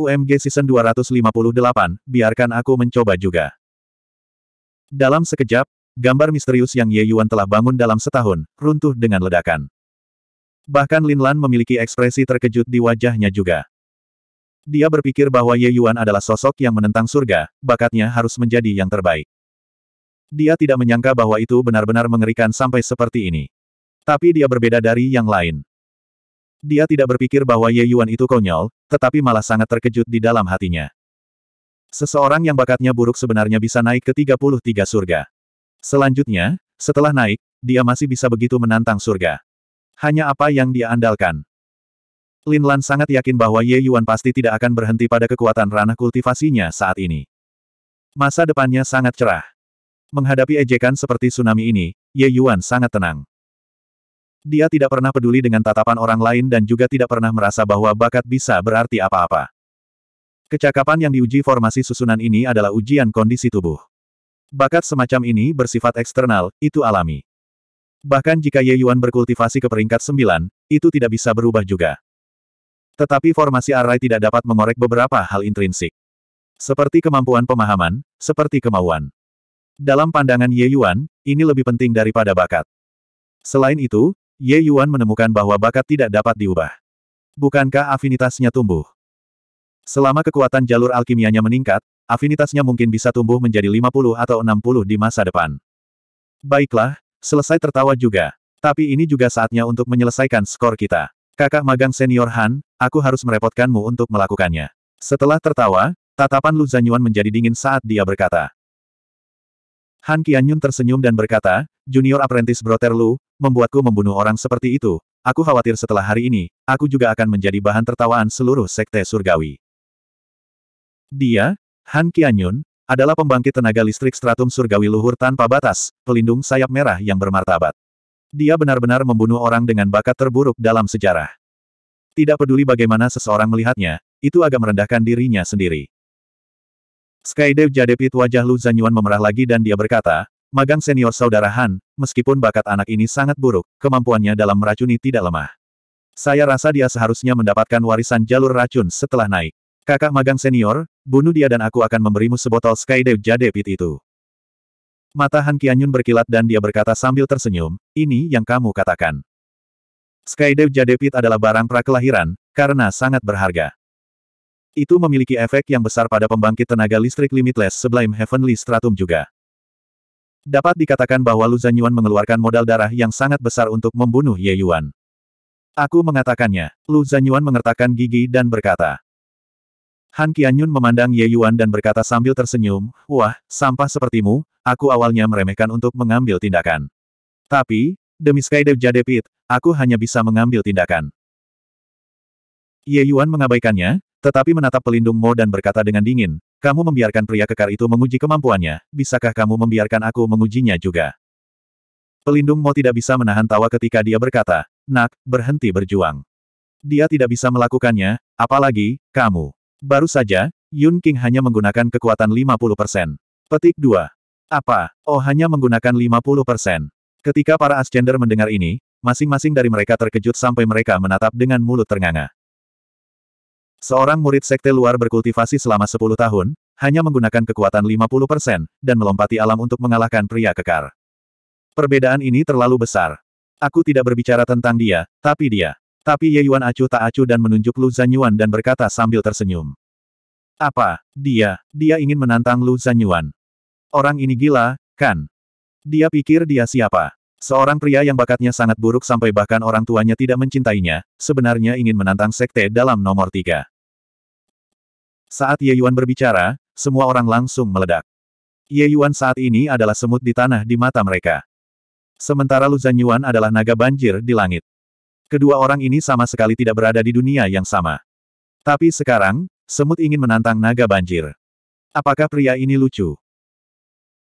UMG Season 258, biarkan aku mencoba juga. Dalam sekejap, gambar misterius yang Ye Yuan telah bangun dalam setahun, runtuh dengan ledakan. Bahkan Lin Lan memiliki ekspresi terkejut di wajahnya juga. Dia berpikir bahwa Ye Yuan adalah sosok yang menentang surga, bakatnya harus menjadi yang terbaik. Dia tidak menyangka bahwa itu benar-benar mengerikan sampai seperti ini. Tapi dia berbeda dari yang lain. Dia tidak berpikir bahwa Ye Yuan itu konyol, tetapi malah sangat terkejut di dalam hatinya. Seseorang yang bakatnya buruk sebenarnya bisa naik ke 33 surga. Selanjutnya, setelah naik, dia masih bisa begitu menantang surga. Hanya apa yang dia andalkan. Lin Lan sangat yakin bahwa Ye Yuan pasti tidak akan berhenti pada kekuatan ranah kultivasinya saat ini. Masa depannya sangat cerah. Menghadapi ejekan seperti tsunami ini, Ye Yuan sangat tenang. Dia tidak pernah peduli dengan tatapan orang lain dan juga tidak pernah merasa bahwa bakat bisa berarti apa-apa. Kecakapan yang diuji formasi susunan ini adalah ujian kondisi tubuh. Bakat semacam ini bersifat eksternal, itu alami. Bahkan jika Ye Yuan berkultivasi ke peringkat 9, itu tidak bisa berubah juga. Tetapi formasi Arai tidak dapat mengorek beberapa hal intrinsik. Seperti kemampuan pemahaman, seperti kemauan. Dalam pandangan Ye Yuan, ini lebih penting daripada bakat. Selain itu, Ye Yuan menemukan bahwa bakat tidak dapat diubah. Bukankah afinitasnya tumbuh? Selama kekuatan jalur alkimianya meningkat, afinitasnya mungkin bisa tumbuh menjadi 50 atau 60 di masa depan. Baiklah, selesai tertawa juga. Tapi ini juga saatnya untuk menyelesaikan skor kita. Kakak magang senior Han, aku harus merepotkanmu untuk melakukannya. Setelah tertawa, tatapan Lu Zanyuan menjadi dingin saat dia berkata. Han Qianyun tersenyum dan berkata, Junior Apprentice lu membuatku membunuh orang seperti itu, aku khawatir setelah hari ini, aku juga akan menjadi bahan tertawaan seluruh sekte surgawi. Dia, Han Qianyun, adalah pembangkit tenaga listrik stratum surgawi luhur tanpa batas, pelindung sayap merah yang bermartabat. Dia benar-benar membunuh orang dengan bakat terburuk dalam sejarah. Tidak peduli bagaimana seseorang melihatnya, itu agak merendahkan dirinya sendiri. Skydev Jadepit wajah Lu Zanyuan memerah lagi dan dia berkata, Magang senior saudara Han, meskipun bakat anak ini sangat buruk, kemampuannya dalam meracuni tidak lemah. Saya rasa dia seharusnya mendapatkan warisan jalur racun setelah naik. Kakak magang senior, bunuh dia dan aku akan memberimu sebotol Jade Pit itu. Mata Han Kianyun berkilat dan dia berkata sambil tersenyum, ini yang kamu katakan. Jade Pit adalah barang prakelahiran, karena sangat berharga. Itu memiliki efek yang besar pada pembangkit tenaga listrik Limitless Sublime Heavenly Stratum juga. Dapat dikatakan bahwa Lu Zanyuan mengeluarkan modal darah yang sangat besar untuk membunuh Ye Yuan. Aku mengatakannya. Lu Zanyuan mengertakkan gigi dan berkata. Han Qianyun memandang Ye Yuan dan berkata sambil tersenyum, Wah, sampah sepertimu, aku awalnya meremehkan untuk mengambil tindakan. Tapi, demi Skydev Jadepit, aku hanya bisa mengambil tindakan. Ye Yuan mengabaikannya, tetapi menatap pelindung Mo dan berkata dengan dingin, kamu membiarkan pria kekar itu menguji kemampuannya, bisakah kamu membiarkan aku mengujinya juga? Pelindung Mo tidak bisa menahan tawa ketika dia berkata, Nak, berhenti berjuang. Dia tidak bisa melakukannya, apalagi, kamu. Baru saja, Yun King hanya menggunakan kekuatan 50%. Petik 2. Apa? Oh hanya menggunakan 50%. Ketika para Ascender mendengar ini, masing-masing dari mereka terkejut sampai mereka menatap dengan mulut ternganga. Seorang murid sekte luar berkultivasi selama 10 tahun, hanya menggunakan kekuatan 50%, dan melompati alam untuk mengalahkan pria kekar. Perbedaan ini terlalu besar. Aku tidak berbicara tentang dia, tapi dia. Tapi Ye Yuan acuh tak acuh dan menunjuk Lu Zanyuan dan berkata sambil tersenyum. Apa? Dia, dia ingin menantang Lu Zanyuan. Orang ini gila, kan? Dia pikir dia siapa? Seorang pria yang bakatnya sangat buruk sampai bahkan orang tuanya tidak mencintainya, sebenarnya ingin menantang sekte dalam nomor tiga. Saat Ye Yuan berbicara, semua orang langsung meledak. Ye Yuan saat ini adalah semut di tanah di mata mereka. Sementara Lu Zhan Yuan adalah naga banjir di langit. Kedua orang ini sama sekali tidak berada di dunia yang sama. Tapi sekarang, semut ingin menantang naga banjir. Apakah pria ini lucu?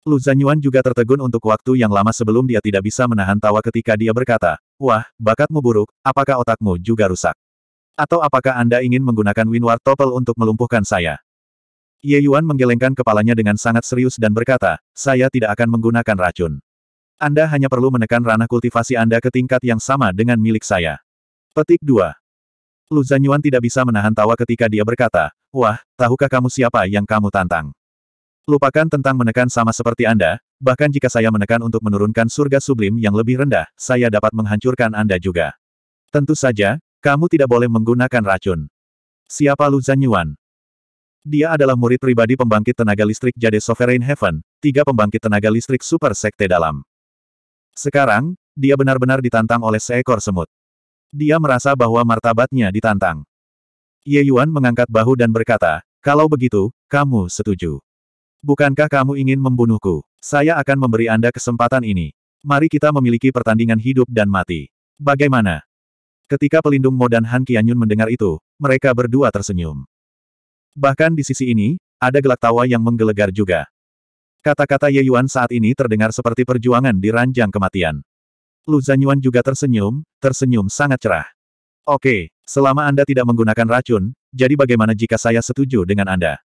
Lu Zhan Yuan juga tertegun untuk waktu yang lama sebelum dia tidak bisa menahan tawa ketika dia berkata, Wah, bakatmu buruk, apakah otakmu juga rusak? Atau apakah Anda ingin menggunakan Winward Topel untuk melumpuhkan saya? Ye Yuan menggelengkan kepalanya dengan sangat serius dan berkata, saya tidak akan menggunakan racun. Anda hanya perlu menekan ranah kultivasi Anda ke tingkat yang sama dengan milik saya. Petik 2. Lu Zanyuan tidak bisa menahan tawa ketika dia berkata, Wah, tahukah kamu siapa yang kamu tantang? Lupakan tentang menekan sama seperti Anda, bahkan jika saya menekan untuk menurunkan surga sublim yang lebih rendah, saya dapat menghancurkan Anda juga. Tentu saja, kamu tidak boleh menggunakan racun. Siapa Lu Zanyuan? Dia adalah murid pribadi pembangkit tenaga listrik Jade Sovereign Heaven, tiga pembangkit tenaga listrik super sekte dalam. Sekarang, dia benar-benar ditantang oleh seekor semut. Dia merasa bahwa martabatnya ditantang. Ye Yuan mengangkat bahu dan berkata, kalau begitu, kamu setuju. Bukankah kamu ingin membunuhku? Saya akan memberi Anda kesempatan ini. Mari kita memiliki pertandingan hidup dan mati. Bagaimana? Ketika pelindung Mo dan Han Qianyun mendengar itu, mereka berdua tersenyum. Bahkan di sisi ini, ada gelak tawa yang menggelegar juga. Kata-kata Ye Yuan saat ini terdengar seperti perjuangan di ranjang kematian. Lu Zanyuan juga tersenyum, tersenyum sangat cerah. Oke, selama Anda tidak menggunakan racun, jadi bagaimana jika saya setuju dengan Anda?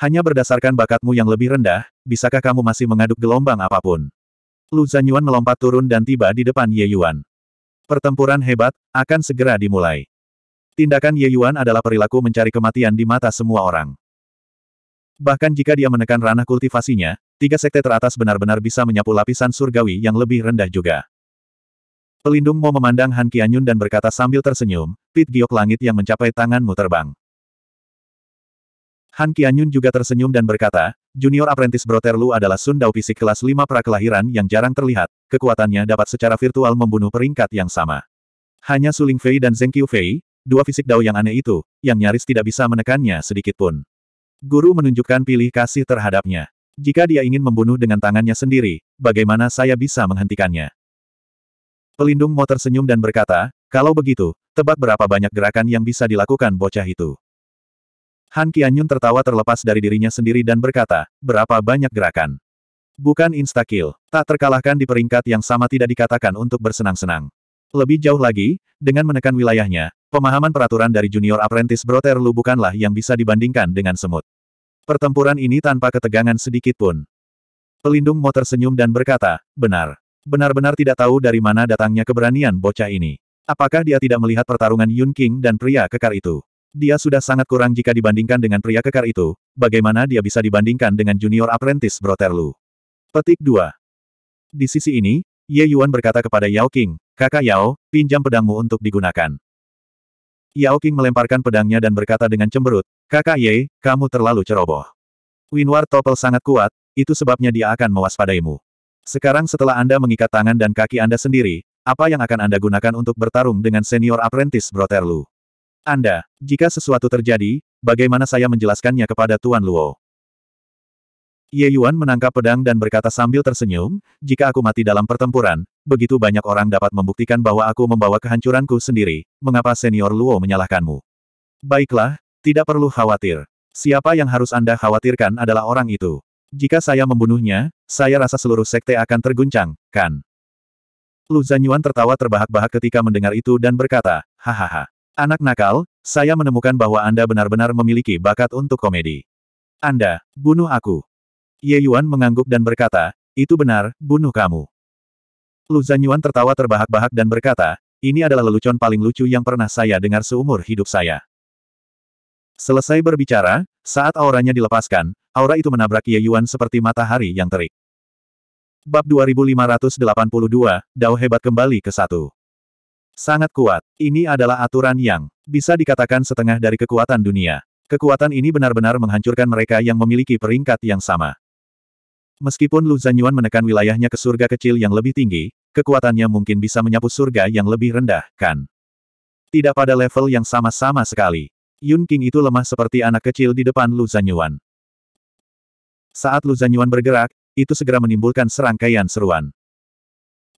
Hanya berdasarkan bakatmu yang lebih rendah, bisakah kamu masih mengaduk gelombang apapun? Lu Zanyuan melompat turun dan tiba di depan Ye Yuan. Pertempuran hebat, akan segera dimulai. Tindakan Ye Yuan adalah perilaku mencari kematian di mata semua orang. Bahkan jika dia menekan ranah kultivasinya, tiga sekte teratas benar-benar bisa menyapu lapisan surgawi yang lebih rendah juga. Pelindung Mo memandang Han Qianyun dan berkata sambil tersenyum, Pit giok langit yang mencapai tanganmu terbang. Han Qianyun juga tersenyum dan berkata, junior apprentice Lu adalah Sun Dao fisik kelas 5 prakelahiran yang jarang terlihat, kekuatannya dapat secara virtual membunuh peringkat yang sama. Hanya Suling Fei dan Zeng Fei, dua fisik Dao yang aneh itu, yang nyaris tidak bisa menekannya sedikit pun." Guru menunjukkan pilih kasih terhadapnya. Jika dia ingin membunuh dengan tangannya sendiri, bagaimana saya bisa menghentikannya? Pelindung Mo tersenyum dan berkata, kalau begitu, tebak berapa banyak gerakan yang bisa dilakukan bocah itu. Han Qianyun tertawa terlepas dari dirinya sendiri dan berkata, berapa banyak gerakan. Bukan instakil, tak terkalahkan di peringkat yang sama tidak dikatakan untuk bersenang-senang. Lebih jauh lagi, dengan menekan wilayahnya, pemahaman peraturan dari junior apprentice Brother Lu bukanlah yang bisa dibandingkan dengan semut. Pertempuran ini tanpa ketegangan sedikit pun. Pelindung Mo tersenyum dan berkata, benar. Benar-benar tidak tahu dari mana datangnya keberanian bocah ini. Apakah dia tidak melihat pertarungan Yun King dan pria kekar itu? Dia sudah sangat kurang jika dibandingkan dengan pria kekar itu, bagaimana dia bisa dibandingkan dengan junior apprentice Broterlu. Petik 2. Di sisi ini, Ye Yuan berkata kepada Yao King, kakak Yao, pinjam pedangmu untuk digunakan. Yao King melemparkan pedangnya dan berkata dengan cemberut, kakak Ye, kamu terlalu ceroboh. Winward Topel sangat kuat, itu sebabnya dia akan mewaspadaimu. Sekarang setelah Anda mengikat tangan dan kaki Anda sendiri, apa yang akan Anda gunakan untuk bertarung dengan senior apprentice Broterlu? Anda, jika sesuatu terjadi, bagaimana saya menjelaskannya kepada Tuan Luo? Ye Yuan menangkap pedang dan berkata sambil tersenyum, jika aku mati dalam pertempuran, begitu banyak orang dapat membuktikan bahwa aku membawa kehancuranku sendiri, mengapa senior Luo menyalahkanmu? Baiklah, tidak perlu khawatir. Siapa yang harus Anda khawatirkan adalah orang itu. Jika saya membunuhnya, saya rasa seluruh sekte akan terguncang, kan? Lu Zanyuan tertawa terbahak-bahak ketika mendengar itu dan berkata, hahaha. Anak nakal, saya menemukan bahwa Anda benar-benar memiliki bakat untuk komedi. Anda, bunuh aku. Ye Yuan mengangguk dan berkata, itu benar, bunuh kamu. Lu Zanyuan tertawa terbahak-bahak dan berkata, ini adalah lelucon paling lucu yang pernah saya dengar seumur hidup saya. Selesai berbicara, saat auranya dilepaskan, aura itu menabrak Ye Yuan seperti matahari yang terik. Bab 2582, Dao hebat kembali ke satu. Sangat kuat. Ini adalah aturan yang bisa dikatakan setengah dari kekuatan dunia. Kekuatan ini benar-benar menghancurkan mereka yang memiliki peringkat yang sama. Meskipun Lu Zanyuan menekan wilayahnya ke surga kecil yang lebih tinggi, kekuatannya mungkin bisa menyapu surga yang lebih rendah, kan? Tidak pada level yang sama-sama sekali. Yun King itu lemah seperti anak kecil di depan Lu Zanyuan. Saat Lu Zanyuan bergerak, itu segera menimbulkan serangkaian seruan.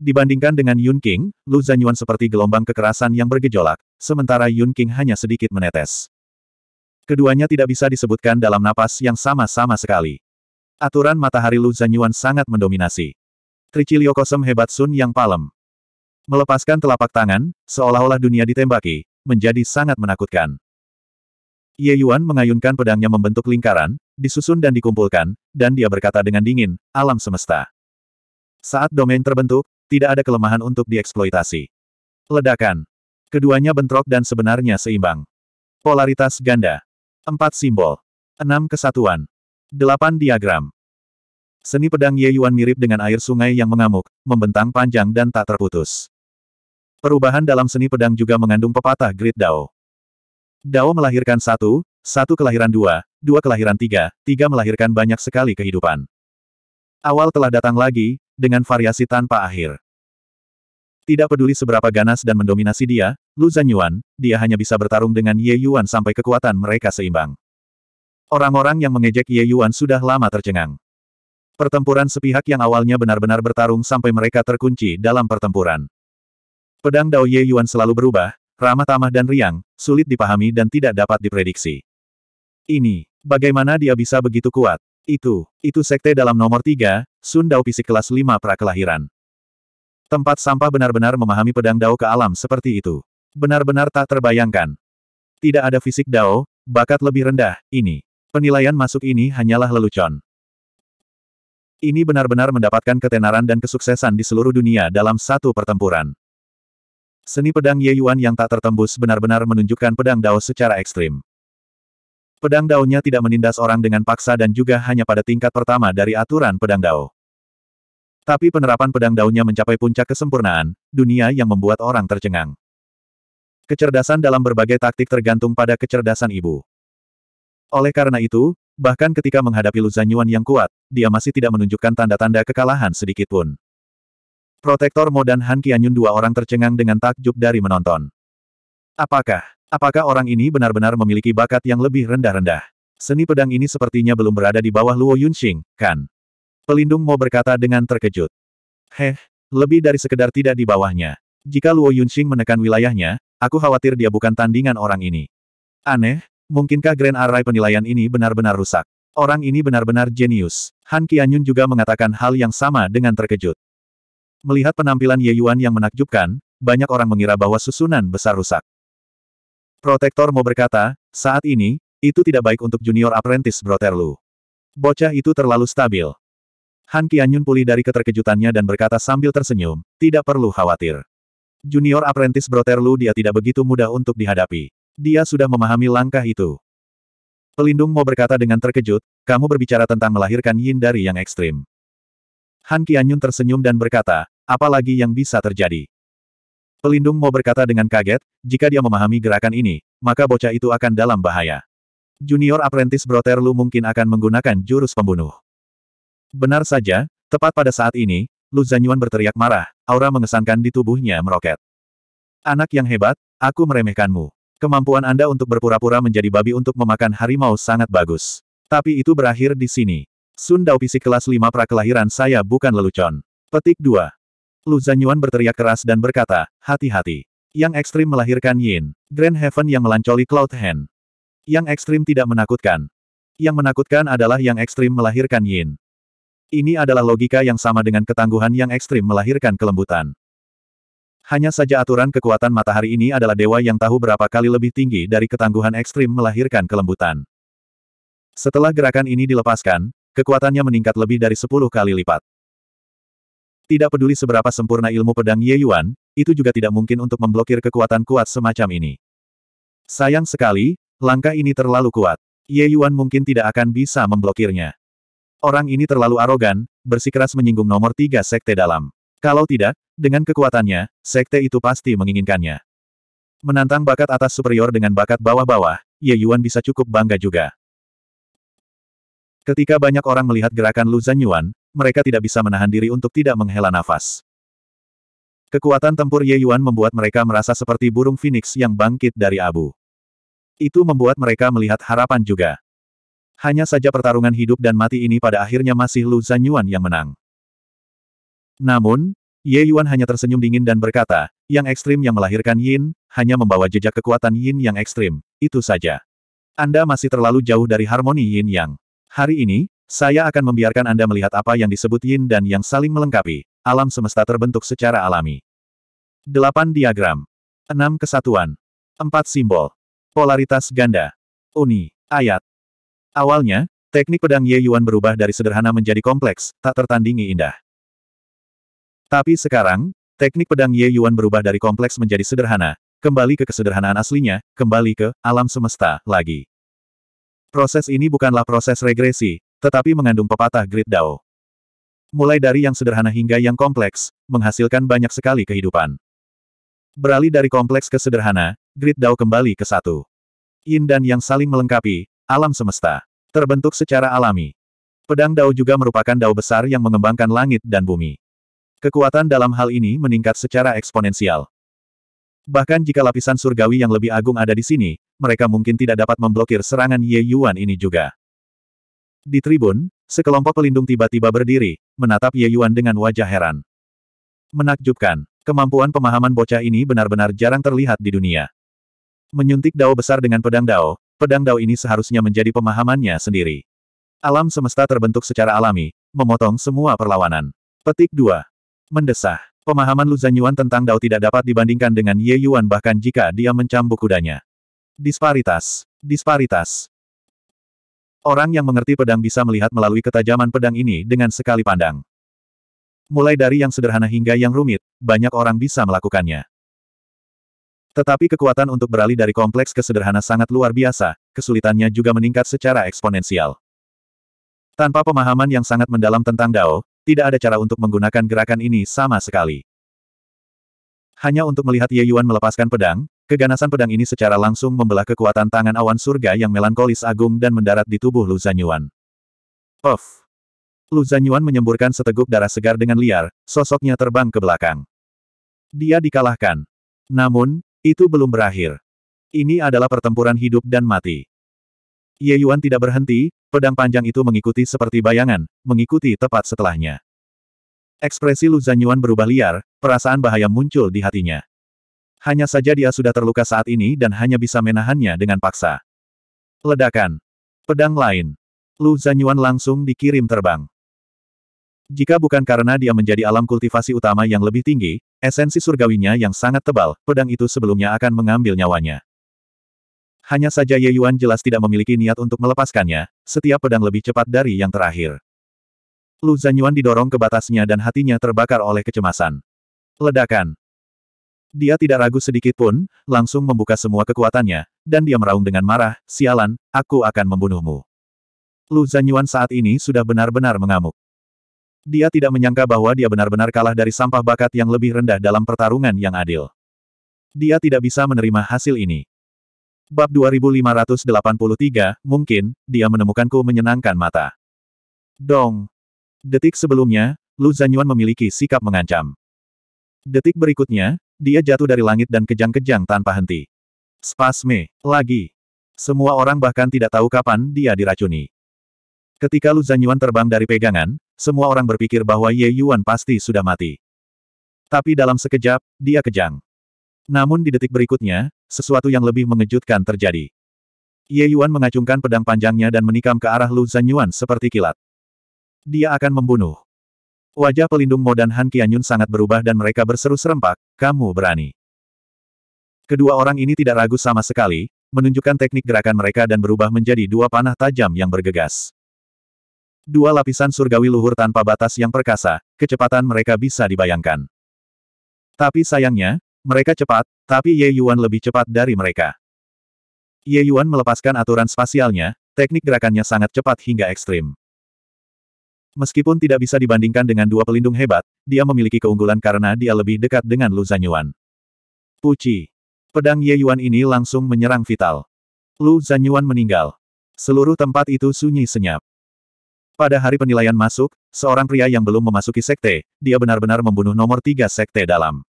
Dibandingkan dengan Yun King, Lu Zanyuan seperti gelombang kekerasan yang bergejolak, sementara Yun King hanya sedikit menetes. Keduanya tidak bisa disebutkan dalam napas yang sama-sama sekali. Aturan matahari Lu Zanyuan sangat mendominasi. Tricilio kosem hebat Sun Yang Palem. Melepaskan telapak tangan, seolah-olah dunia ditembaki, menjadi sangat menakutkan. Ye Yuan mengayunkan pedangnya membentuk lingkaran, disusun dan dikumpulkan, dan dia berkata dengan dingin, alam semesta. Saat domain terbentuk, tidak ada kelemahan untuk dieksploitasi. Ledakan. Keduanya bentrok dan sebenarnya seimbang. Polaritas ganda. Empat simbol. Enam kesatuan. Delapan diagram. Seni pedang Ye Yuan mirip dengan air sungai yang mengamuk, membentang panjang dan tak terputus. Perubahan dalam seni pedang juga mengandung pepatah Great Dao. Dao melahirkan satu, satu kelahiran dua, dua kelahiran tiga, tiga melahirkan banyak sekali kehidupan. Awal telah datang lagi, dengan variasi tanpa akhir. Tidak peduli seberapa ganas dan mendominasi dia, Lu Zanyuan, dia hanya bisa bertarung dengan Ye Yuan sampai kekuatan mereka seimbang. Orang-orang yang mengejek Ye Yuan sudah lama tercengang. Pertempuran sepihak yang awalnya benar-benar bertarung sampai mereka terkunci dalam pertempuran. Pedang Dao Ye Yuan selalu berubah, ramah tamah dan riang, sulit dipahami dan tidak dapat diprediksi. Ini, bagaimana dia bisa begitu kuat? Itu, itu sekte dalam nomor tiga, Sun Dao Pisik kelas lima prakelahiran. Tempat sampah benar-benar memahami pedang Dao ke alam seperti itu. Benar-benar tak terbayangkan. Tidak ada fisik Dao, bakat lebih rendah, ini. Penilaian masuk ini hanyalah lelucon. Ini benar-benar mendapatkan ketenaran dan kesuksesan di seluruh dunia dalam satu pertempuran. Seni pedang Ye Yuan yang tak tertembus benar-benar menunjukkan pedang Dao secara ekstrim. Pedang daunnya tidak menindas orang dengan paksa dan juga hanya pada tingkat pertama dari aturan pedang dao. Tapi penerapan pedang daunnya mencapai puncak kesempurnaan, dunia yang membuat orang tercengang. Kecerdasan dalam berbagai taktik tergantung pada kecerdasan ibu. Oleh karena itu, bahkan ketika menghadapi Luzanyuan yang kuat, dia masih tidak menunjukkan tanda-tanda kekalahan sedikitpun. Protektor Mo dan Han Qianyun dua orang tercengang dengan takjub dari menonton. Apakah Apakah orang ini benar-benar memiliki bakat yang lebih rendah-rendah? Seni pedang ini sepertinya belum berada di bawah Luo Yunxing, kan? Pelindung Mo berkata dengan terkejut. Heh, lebih dari sekedar tidak di bawahnya. Jika Luo Yunxing menekan wilayahnya, aku khawatir dia bukan tandingan orang ini. Aneh, mungkinkah Grand Array penilaian ini benar-benar rusak? Orang ini benar-benar jenius. Han Qianyun juga mengatakan hal yang sama dengan terkejut. Melihat penampilan Ye Yuan yang menakjubkan, banyak orang mengira bahwa susunan besar rusak. Protektor Mo berkata, saat ini, itu tidak baik untuk junior apprentice Lu. Bocah itu terlalu stabil. Han Qianyun pulih dari keterkejutannya dan berkata sambil tersenyum, tidak perlu khawatir. Junior apprentice Lu dia tidak begitu mudah untuk dihadapi. Dia sudah memahami langkah itu. Pelindung Mo berkata dengan terkejut, kamu berbicara tentang melahirkan yin dari yang ekstrim. Han Qianyun tersenyum dan berkata, apalagi yang bisa terjadi. Pelindung Mo berkata dengan kaget, jika dia memahami gerakan ini, maka bocah itu akan dalam bahaya. Junior apprentice Broter Lu mungkin akan menggunakan jurus pembunuh. Benar saja, tepat pada saat ini, Lu Zanyuan berteriak marah, aura mengesankan di tubuhnya meroket. Anak yang hebat, aku meremehkanmu. Kemampuan Anda untuk berpura-pura menjadi babi untuk memakan harimau sangat bagus. Tapi itu berakhir di sini. Sun Dao kelas 5 prakelahiran saya bukan lelucon. Petik 2. Lu Zanyuan berteriak keras dan berkata, hati-hati. Yang ekstrim melahirkan Yin. Grand Heaven yang melancoli Cloud Hand. Yang ekstrim tidak menakutkan. Yang menakutkan adalah yang ekstrim melahirkan Yin. Ini adalah logika yang sama dengan ketangguhan yang ekstrim melahirkan kelembutan. Hanya saja aturan kekuatan matahari ini adalah dewa yang tahu berapa kali lebih tinggi dari ketangguhan ekstrim melahirkan kelembutan. Setelah gerakan ini dilepaskan, kekuatannya meningkat lebih dari 10 kali lipat. Tidak peduli seberapa sempurna ilmu pedang Ye Yuan, itu juga tidak mungkin untuk memblokir kekuatan kuat semacam ini. Sayang sekali, langkah ini terlalu kuat. Ye Yuan mungkin tidak akan bisa memblokirnya. Orang ini terlalu arogan, bersikeras menyinggung nomor tiga sekte dalam. Kalau tidak, dengan kekuatannya, sekte itu pasti menginginkannya. Menantang bakat atas superior dengan bakat bawah-bawah, Ye Yuan bisa cukup bangga juga. Ketika banyak orang melihat gerakan Lu Zanyuan, mereka tidak bisa menahan diri untuk tidak menghela nafas. Kekuatan tempur Ye Yuan membuat mereka merasa seperti burung phoenix yang bangkit dari abu. Itu membuat mereka melihat harapan juga. Hanya saja pertarungan hidup dan mati ini pada akhirnya masih Lu Zhan Yuan yang menang. Namun, Ye Yuan hanya tersenyum dingin dan berkata, yang ekstrim yang melahirkan Yin, hanya membawa jejak kekuatan Yin yang ekstrim, itu saja. Anda masih terlalu jauh dari harmoni Yin Yang. Hari ini, saya akan membiarkan Anda melihat apa yang disebut yin dan yang saling melengkapi. Alam semesta terbentuk secara alami. 8 diagram. 6 kesatuan. 4 simbol. Polaritas ganda. Uni. Ayat. Awalnya, teknik pedang Ye Yuan berubah dari sederhana menjadi kompleks, tak tertandingi indah. Tapi sekarang, teknik pedang Ye Yuan berubah dari kompleks menjadi sederhana, kembali ke kesederhanaan aslinya, kembali ke alam semesta lagi. Proses ini bukanlah proses regresi, tetapi mengandung pepatah Grid Dao. Mulai dari yang sederhana hingga yang kompleks, menghasilkan banyak sekali kehidupan. Beralih dari kompleks ke sederhana, Grid Dao kembali ke satu. Yin dan yang saling melengkapi, alam semesta. Terbentuk secara alami. Pedang Dao juga merupakan Dao besar yang mengembangkan langit dan bumi. Kekuatan dalam hal ini meningkat secara eksponensial. Bahkan jika lapisan surgawi yang lebih agung ada di sini, mereka mungkin tidak dapat memblokir serangan Ye Yuan ini juga. Di tribun, sekelompok pelindung tiba-tiba berdiri, menatap Ye Yuan dengan wajah heran. Menakjubkan, kemampuan pemahaman bocah ini benar-benar jarang terlihat di dunia. Menyuntik dao besar dengan pedang dao, pedang dao ini seharusnya menjadi pemahamannya sendiri. Alam semesta terbentuk secara alami, memotong semua perlawanan. Petik 2. Mendesah. Pemahaman Lu Zanyuan tentang dao tidak dapat dibandingkan dengan Ye Yuan bahkan jika dia mencambuk kudanya. Disparitas. Disparitas. Orang yang mengerti pedang bisa melihat melalui ketajaman pedang ini dengan sekali pandang. Mulai dari yang sederhana hingga yang rumit, banyak orang bisa melakukannya. Tetapi kekuatan untuk beralih dari kompleks ke sederhana sangat luar biasa, kesulitannya juga meningkat secara eksponensial. Tanpa pemahaman yang sangat mendalam tentang Dao, tidak ada cara untuk menggunakan gerakan ini sama sekali. Hanya untuk melihat Ye Yuan melepaskan pedang, Keganasan pedang ini secara langsung membelah kekuatan tangan awan surga yang melankolis agung dan mendarat di tubuh Lu Zanyuan. Of! Lu Zanyuan menyemburkan seteguk darah segar dengan liar, sosoknya terbang ke belakang. Dia dikalahkan. Namun, itu belum berakhir. Ini adalah pertempuran hidup dan mati. Ye Yuan tidak berhenti, pedang panjang itu mengikuti seperti bayangan, mengikuti tepat setelahnya. Ekspresi Lu Zanyuan berubah liar, perasaan bahaya muncul di hatinya. Hanya saja dia sudah terluka saat ini dan hanya bisa menahannya dengan paksa. Ledakan. Pedang lain. Lu Zanyuan langsung dikirim terbang. Jika bukan karena dia menjadi alam kultivasi utama yang lebih tinggi, esensi surgawinya yang sangat tebal, pedang itu sebelumnya akan mengambil nyawanya. Hanya saja Ye Yuan jelas tidak memiliki niat untuk melepaskannya, setiap pedang lebih cepat dari yang terakhir. Lu Zanyuan didorong ke batasnya dan hatinya terbakar oleh kecemasan. Ledakan. Dia tidak ragu sedikit pun, langsung membuka semua kekuatannya, dan dia meraung dengan marah, sialan, aku akan membunuhmu. Lu Zanyuan saat ini sudah benar-benar mengamuk. Dia tidak menyangka bahwa dia benar-benar kalah dari sampah bakat yang lebih rendah dalam pertarungan yang adil. Dia tidak bisa menerima hasil ini. Bab 2583, mungkin, dia menemukanku menyenangkan mata. Dong. Detik sebelumnya, Lu Zanyuan memiliki sikap mengancam. Detik berikutnya, dia jatuh dari langit dan kejang-kejang tanpa henti. Spasme, lagi. Semua orang bahkan tidak tahu kapan dia diracuni. Ketika Lu Zanyuan terbang dari pegangan, semua orang berpikir bahwa Ye Yuan pasti sudah mati. Tapi dalam sekejap, dia kejang. Namun di detik berikutnya, sesuatu yang lebih mengejutkan terjadi. Ye Yuan mengacungkan pedang panjangnya dan menikam ke arah Lu Zanyuan seperti kilat. Dia akan membunuh. Wajah pelindung Mo dan Han Qianyun sangat berubah dan mereka berseru serempak, kamu berani. Kedua orang ini tidak ragu sama sekali, menunjukkan teknik gerakan mereka dan berubah menjadi dua panah tajam yang bergegas. Dua lapisan surgawi luhur tanpa batas yang perkasa, kecepatan mereka bisa dibayangkan. Tapi sayangnya, mereka cepat, tapi Ye Yuan lebih cepat dari mereka. Ye Yuan melepaskan aturan spasialnya, teknik gerakannya sangat cepat hingga ekstrim. Meskipun tidak bisa dibandingkan dengan dua pelindung hebat, dia memiliki keunggulan karena dia lebih dekat dengan Lu Zanyuan. Puci. Pedang Ye Yuan ini langsung menyerang vital. Lu Zanyuan meninggal. Seluruh tempat itu sunyi senyap. Pada hari penilaian masuk, seorang pria yang belum memasuki sekte, dia benar-benar membunuh nomor tiga sekte dalam.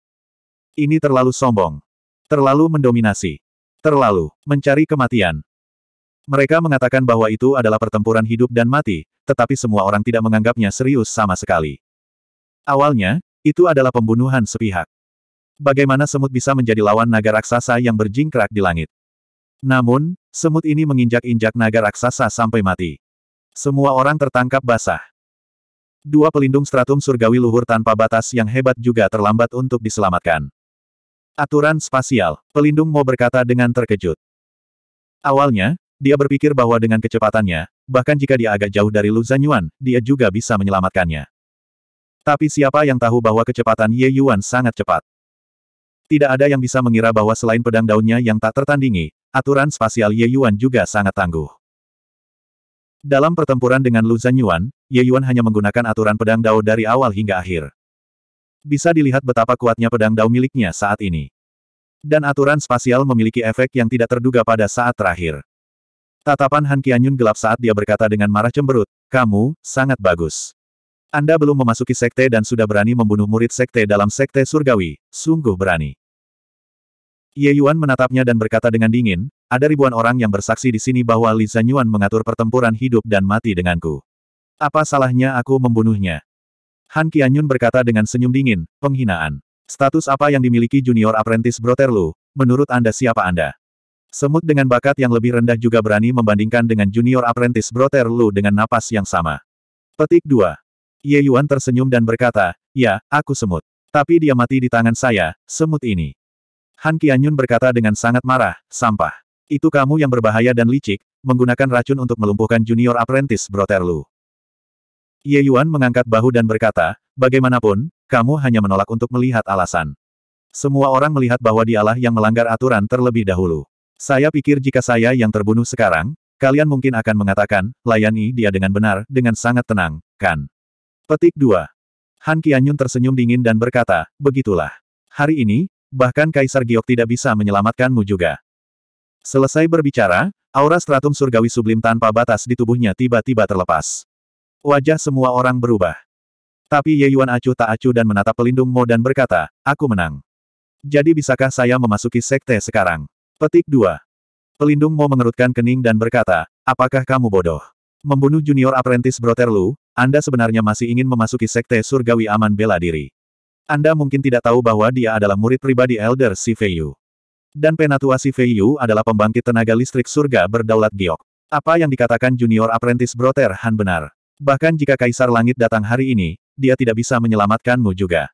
Ini terlalu sombong. Terlalu mendominasi. Terlalu mencari kematian. Mereka mengatakan bahwa itu adalah pertempuran hidup dan mati, tetapi semua orang tidak menganggapnya serius sama sekali. Awalnya, itu adalah pembunuhan sepihak. Bagaimana semut bisa menjadi lawan naga raksasa yang berjingkrak di langit? Namun, semut ini menginjak-injak naga raksasa sampai mati. Semua orang tertangkap basah. Dua pelindung stratum surgawi luhur tanpa batas yang hebat juga terlambat untuk diselamatkan. Aturan spasial, pelindung mau berkata dengan terkejut. Awalnya, dia berpikir bahwa dengan kecepatannya, bahkan jika dia agak jauh dari Lu Zanyuan, dia juga bisa menyelamatkannya. Tapi siapa yang tahu bahwa kecepatan Ye Yuan sangat cepat? Tidak ada yang bisa mengira bahwa selain pedang daunnya yang tak tertandingi, aturan spasial Ye Yuan juga sangat tangguh. Dalam pertempuran dengan Lu Zanyuan, Ye Yuan hanya menggunakan aturan pedang dao dari awal hingga akhir. Bisa dilihat betapa kuatnya pedang dao miliknya saat ini. Dan aturan spasial memiliki efek yang tidak terduga pada saat terakhir. Tatapan Han Qianyun gelap saat dia berkata dengan marah cemberut, kamu, sangat bagus. Anda belum memasuki sekte dan sudah berani membunuh murid sekte dalam sekte surgawi, sungguh berani. Ye Yuan menatapnya dan berkata dengan dingin, ada ribuan orang yang bersaksi di sini bahwa Li Zanyuan mengatur pertempuran hidup dan mati denganku. Apa salahnya aku membunuhnya? Han Qianyun berkata dengan senyum dingin, penghinaan. Status apa yang dimiliki junior apprentice Broterlu, menurut Anda siapa Anda? Semut dengan bakat yang lebih rendah juga berani membandingkan dengan junior apprentice Brother Lu dengan napas yang sama. Petik 2. Ye Yuan tersenyum dan berkata, Ya, aku semut. Tapi dia mati di tangan saya, semut ini. Han Qianyun berkata dengan sangat marah, sampah. Itu kamu yang berbahaya dan licik, menggunakan racun untuk melumpuhkan junior apprentice Brother Lu. Ye Yuan mengangkat bahu dan berkata, Bagaimanapun, kamu hanya menolak untuk melihat alasan. Semua orang melihat bahwa dialah yang melanggar aturan terlebih dahulu. Saya pikir jika saya yang terbunuh sekarang, kalian mungkin akan mengatakan, layani dia dengan benar, dengan sangat tenang, kan? Petik 2. Han Qianyun tersenyum dingin dan berkata, begitulah. Hari ini, bahkan Kaisar Giok tidak bisa menyelamatkanmu juga. Selesai berbicara, aura stratum surgawi sublim tanpa batas di tubuhnya tiba-tiba terlepas. Wajah semua orang berubah. Tapi Ye Yuan acuh tak acuh dan menatap pelindung Mo dan berkata, aku menang. Jadi bisakah saya memasuki sekte sekarang? Petik 2. Pelindung Mo mengerutkan kening dan berkata, apakah kamu bodoh? Membunuh junior apprentice Broterlu, Anda sebenarnya masih ingin memasuki sekte surgawi aman bela diri. Anda mungkin tidak tahu bahwa dia adalah murid pribadi Elder Sifeyu. Dan Penatua Sifeyu adalah pembangkit tenaga listrik surga berdaulat giok. Apa yang dikatakan junior apprentice Broter Han benar. Bahkan jika Kaisar Langit datang hari ini, dia tidak bisa menyelamatkanmu juga.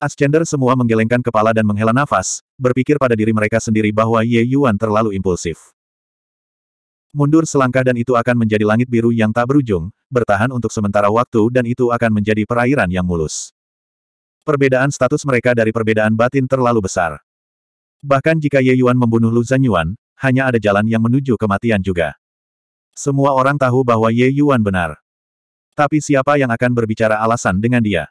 Ascender semua menggelengkan kepala dan menghela nafas, berpikir pada diri mereka sendiri bahwa Ye Yuan terlalu impulsif. Mundur selangkah dan itu akan menjadi langit biru yang tak berujung, bertahan untuk sementara waktu dan itu akan menjadi perairan yang mulus. Perbedaan status mereka dari perbedaan batin terlalu besar. Bahkan jika Ye Yuan membunuh Lu Zanyuan, hanya ada jalan yang menuju kematian juga. Semua orang tahu bahwa Ye Yuan benar. Tapi siapa yang akan berbicara alasan dengan dia?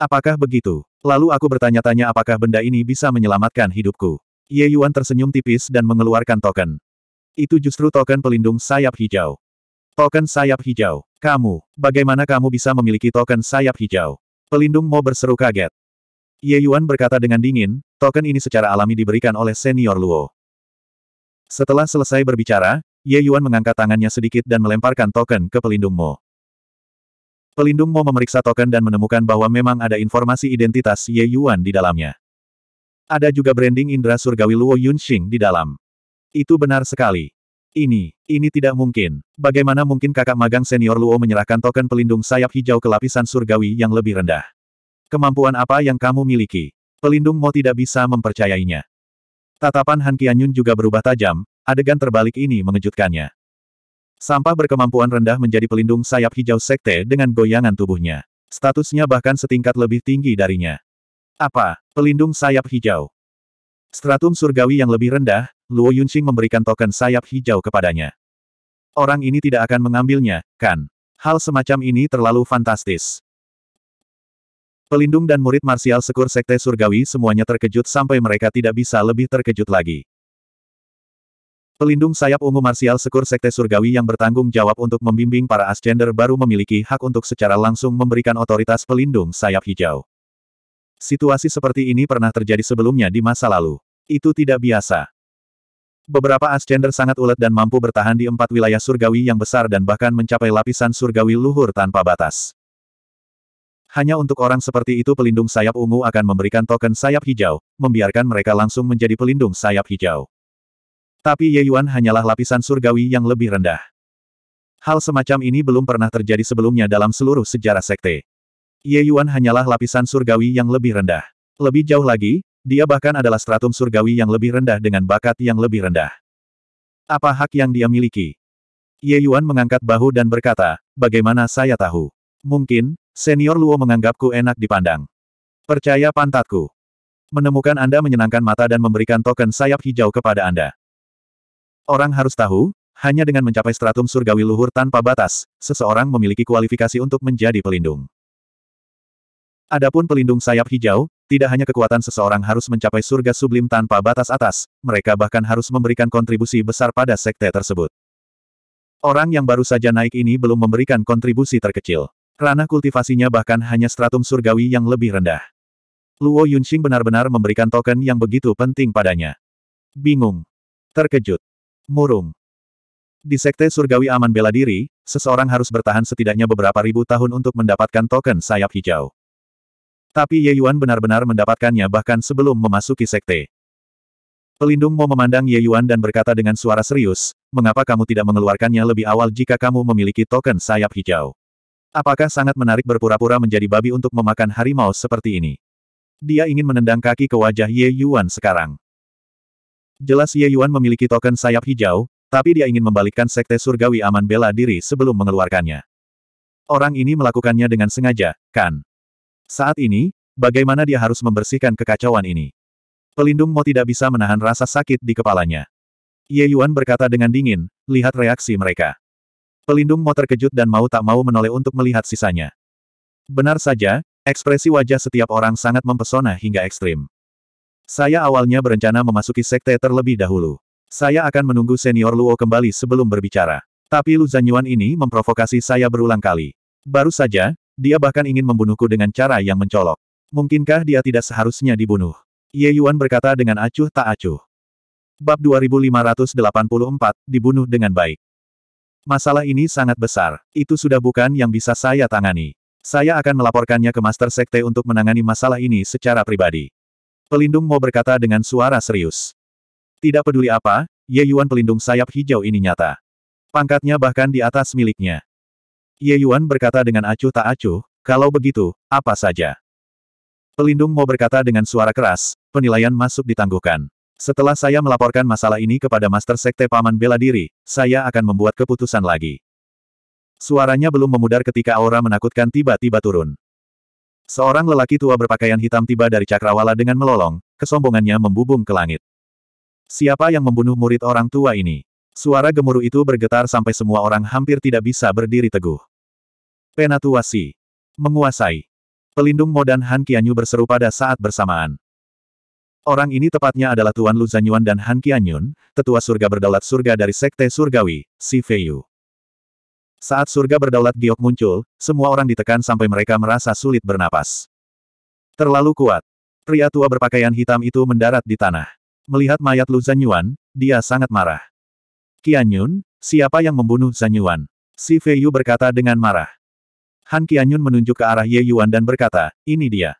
Apakah begitu? Lalu aku bertanya-tanya apakah benda ini bisa menyelamatkan hidupku. Ye Yuan tersenyum tipis dan mengeluarkan token. Itu justru token pelindung sayap hijau. Token sayap hijau. Kamu, bagaimana kamu bisa memiliki token sayap hijau? Pelindung Mo berseru kaget. Ye Yuan berkata dengan dingin, token ini secara alami diberikan oleh senior Luo. Setelah selesai berbicara, Ye Yuan mengangkat tangannya sedikit dan melemparkan token ke pelindung Mo. Pelindung Mo memeriksa token dan menemukan bahwa memang ada informasi identitas Ye Yuan di dalamnya. Ada juga branding Indra Surgawi Luo Yunxing di dalam. Itu benar sekali. Ini, ini tidak mungkin. Bagaimana mungkin kakak magang senior Luo menyerahkan token pelindung sayap hijau ke lapisan surgawi yang lebih rendah? Kemampuan apa yang kamu miliki? Pelindung Mo tidak bisa mempercayainya. Tatapan Han Qianyun juga berubah tajam, adegan terbalik ini mengejutkannya. Sampah berkemampuan rendah menjadi pelindung sayap hijau sekte dengan goyangan tubuhnya. Statusnya bahkan setingkat lebih tinggi darinya. Apa? Pelindung sayap hijau. Stratum surgawi yang lebih rendah, Luo Yunxing memberikan token sayap hijau kepadanya. Orang ini tidak akan mengambilnya, kan? Hal semacam ini terlalu fantastis. Pelindung dan murid marsial sekur Sekte Surgawi semuanya terkejut sampai mereka tidak bisa lebih terkejut lagi. Pelindung sayap ungu marsial sekur Sekte Surgawi yang bertanggung jawab untuk membimbing para Ascender baru memiliki hak untuk secara langsung memberikan otoritas pelindung sayap hijau. Situasi seperti ini pernah terjadi sebelumnya di masa lalu. Itu tidak biasa. Beberapa Ascender sangat ulet dan mampu bertahan di empat wilayah surgawi yang besar dan bahkan mencapai lapisan surgawi luhur tanpa batas. Hanya untuk orang seperti itu pelindung sayap ungu akan memberikan token sayap hijau, membiarkan mereka langsung menjadi pelindung sayap hijau. Tapi Ye Yuan hanyalah lapisan surgawi yang lebih rendah. Hal semacam ini belum pernah terjadi sebelumnya dalam seluruh sejarah sekte. Ye Yuan hanyalah lapisan surgawi yang lebih rendah. Lebih jauh lagi, dia bahkan adalah stratum surgawi yang lebih rendah dengan bakat yang lebih rendah. Apa hak yang dia miliki? Ye Yuan mengangkat bahu dan berkata, bagaimana saya tahu? Mungkin, senior Luo menganggapku enak dipandang. Percaya pantatku. Menemukan Anda menyenangkan mata dan memberikan token sayap hijau kepada Anda. Orang harus tahu, hanya dengan mencapai stratum surgawi luhur tanpa batas, seseorang memiliki kualifikasi untuk menjadi pelindung. Adapun pelindung sayap hijau, tidak hanya kekuatan seseorang harus mencapai surga sublim tanpa batas atas, mereka bahkan harus memberikan kontribusi besar pada sekte tersebut. Orang yang baru saja naik ini belum memberikan kontribusi terkecil. Ranah kultivasinya bahkan hanya stratum surgawi yang lebih rendah. Luo Yunxing benar-benar memberikan token yang begitu penting padanya. Bingung. Terkejut. Murung. Di Sekte Surgawi Aman Bela Diri, seseorang harus bertahan setidaknya beberapa ribu tahun untuk mendapatkan token sayap hijau. Tapi Ye Yuan benar-benar mendapatkannya bahkan sebelum memasuki Sekte. Pelindung mau memandang Ye Yuan dan berkata dengan suara serius, mengapa kamu tidak mengeluarkannya lebih awal jika kamu memiliki token sayap hijau? Apakah sangat menarik berpura-pura menjadi babi untuk memakan harimau seperti ini? Dia ingin menendang kaki ke wajah Ye Yuan sekarang. Jelas Ye Yuan memiliki token sayap hijau, tapi dia ingin membalikkan sekte surgawi aman bela diri sebelum mengeluarkannya. Orang ini melakukannya dengan sengaja, kan? Saat ini, bagaimana dia harus membersihkan kekacauan ini? Pelindung Mo tidak bisa menahan rasa sakit di kepalanya. Ye Yuan berkata dengan dingin, lihat reaksi mereka. Pelindung Mo terkejut dan mau tak mau menoleh untuk melihat sisanya. Benar saja, ekspresi wajah setiap orang sangat mempesona hingga ekstrim. Saya awalnya berencana memasuki sekte terlebih dahulu. Saya akan menunggu senior Luo kembali sebelum berbicara. Tapi Lu Zanyuan ini memprovokasi saya berulang kali. Baru saja, dia bahkan ingin membunuhku dengan cara yang mencolok. Mungkinkah dia tidak seharusnya dibunuh? Ye Yuan berkata dengan acuh tak acuh. Bab 2584, dibunuh dengan baik. Masalah ini sangat besar. Itu sudah bukan yang bisa saya tangani. Saya akan melaporkannya ke Master Sekte untuk menangani masalah ini secara pribadi. Pelindung Mo berkata dengan suara serius. Tidak peduli apa, Ye Yuan pelindung sayap hijau ini nyata. Pangkatnya bahkan di atas miliknya. Ye Yuan berkata dengan acuh tak acuh, kalau begitu, apa saja. Pelindung Mo berkata dengan suara keras, penilaian masuk ditangguhkan. Setelah saya melaporkan masalah ini kepada Master Sekte Paman Bela Diri, saya akan membuat keputusan lagi. Suaranya belum memudar ketika aura menakutkan tiba-tiba turun. Seorang lelaki tua berpakaian hitam tiba dari cakrawala dengan melolong, kesombongannya membubung ke langit. Siapa yang membunuh murid orang tua ini? Suara gemuruh itu bergetar sampai semua orang hampir tidak bisa berdiri teguh. Penatuasi. Menguasai. Pelindung Modan Han Qianyu berseru pada saat bersamaan. Orang ini tepatnya adalah Tuan Lu Zanyuan dan Han Qianyun, tetua surga berdaulat surga dari Sekte Surgawi, Si Feiyu. Saat surga berdaulat giok muncul, semua orang ditekan sampai mereka merasa sulit bernapas. Terlalu kuat. Pria tua berpakaian hitam itu mendarat di tanah. Melihat mayat Lu Zanyuan, dia sangat marah. Qianyun, siapa yang membunuh Zanyuan? Si Fei Yu berkata dengan marah. Han Qianyun menunjuk ke arah Ye Yuan dan berkata, ini dia.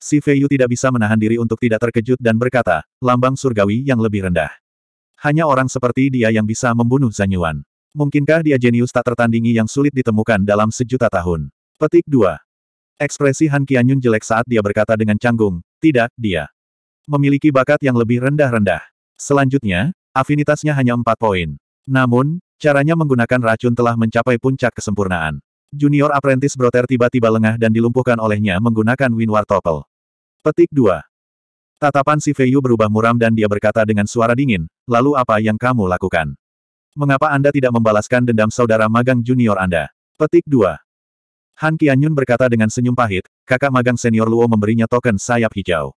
Si Fei Yu tidak bisa menahan diri untuk tidak terkejut dan berkata, lambang surgawi yang lebih rendah. Hanya orang seperti dia yang bisa membunuh Zanyuan. Mungkinkah dia jenius tak tertandingi yang sulit ditemukan dalam sejuta tahun? Petik 2. Ekspresi Han Qianyun jelek saat dia berkata dengan canggung, tidak, dia memiliki bakat yang lebih rendah-rendah. Selanjutnya, afinitasnya hanya empat poin. Namun, caranya menggunakan racun telah mencapai puncak kesempurnaan. Junior apprentice Broter tiba-tiba lengah dan dilumpuhkan olehnya menggunakan Winward Topple. Petik 2. Tatapan si Feiyu berubah muram dan dia berkata dengan suara dingin, lalu apa yang kamu lakukan? Mengapa Anda tidak membalaskan dendam saudara magang junior Anda? Petik 2. Han Qianyun berkata dengan senyum pahit, kakak magang senior Luo memberinya token sayap hijau.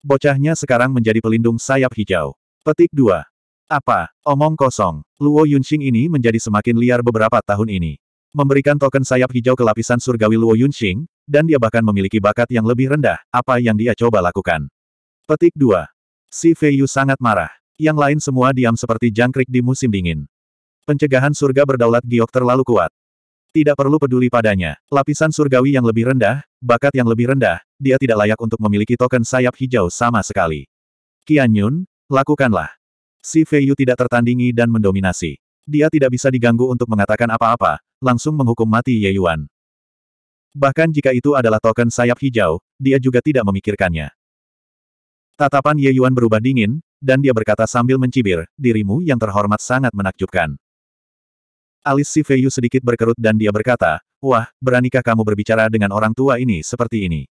Bocahnya sekarang menjadi pelindung sayap hijau. Petik 2. Apa? Omong kosong. Luo Yunxing ini menjadi semakin liar beberapa tahun ini. Memberikan token sayap hijau ke lapisan surgawi Luo Yunxing, dan dia bahkan memiliki bakat yang lebih rendah, apa yang dia coba lakukan. Petik 2. Si Feiyu sangat marah. Yang lain semua diam seperti jangkrik di musim dingin. Pencegahan surga berdaulat giok terlalu kuat. Tidak perlu peduli padanya. Lapisan surgawi yang lebih rendah, bakat yang lebih rendah, dia tidak layak untuk memiliki token sayap hijau sama sekali. Qian Yun, lakukanlah. Si Feiyu tidak tertandingi dan mendominasi. Dia tidak bisa diganggu untuk mengatakan apa-apa, langsung menghukum mati Ye Yuan. Bahkan jika itu adalah token sayap hijau, dia juga tidak memikirkannya. Tatapan Ye Yuan berubah dingin, dan dia berkata sambil mencibir, dirimu yang terhormat sangat menakjubkan. Alis si Feiyu sedikit berkerut dan dia berkata, Wah, beranikah kamu berbicara dengan orang tua ini seperti ini?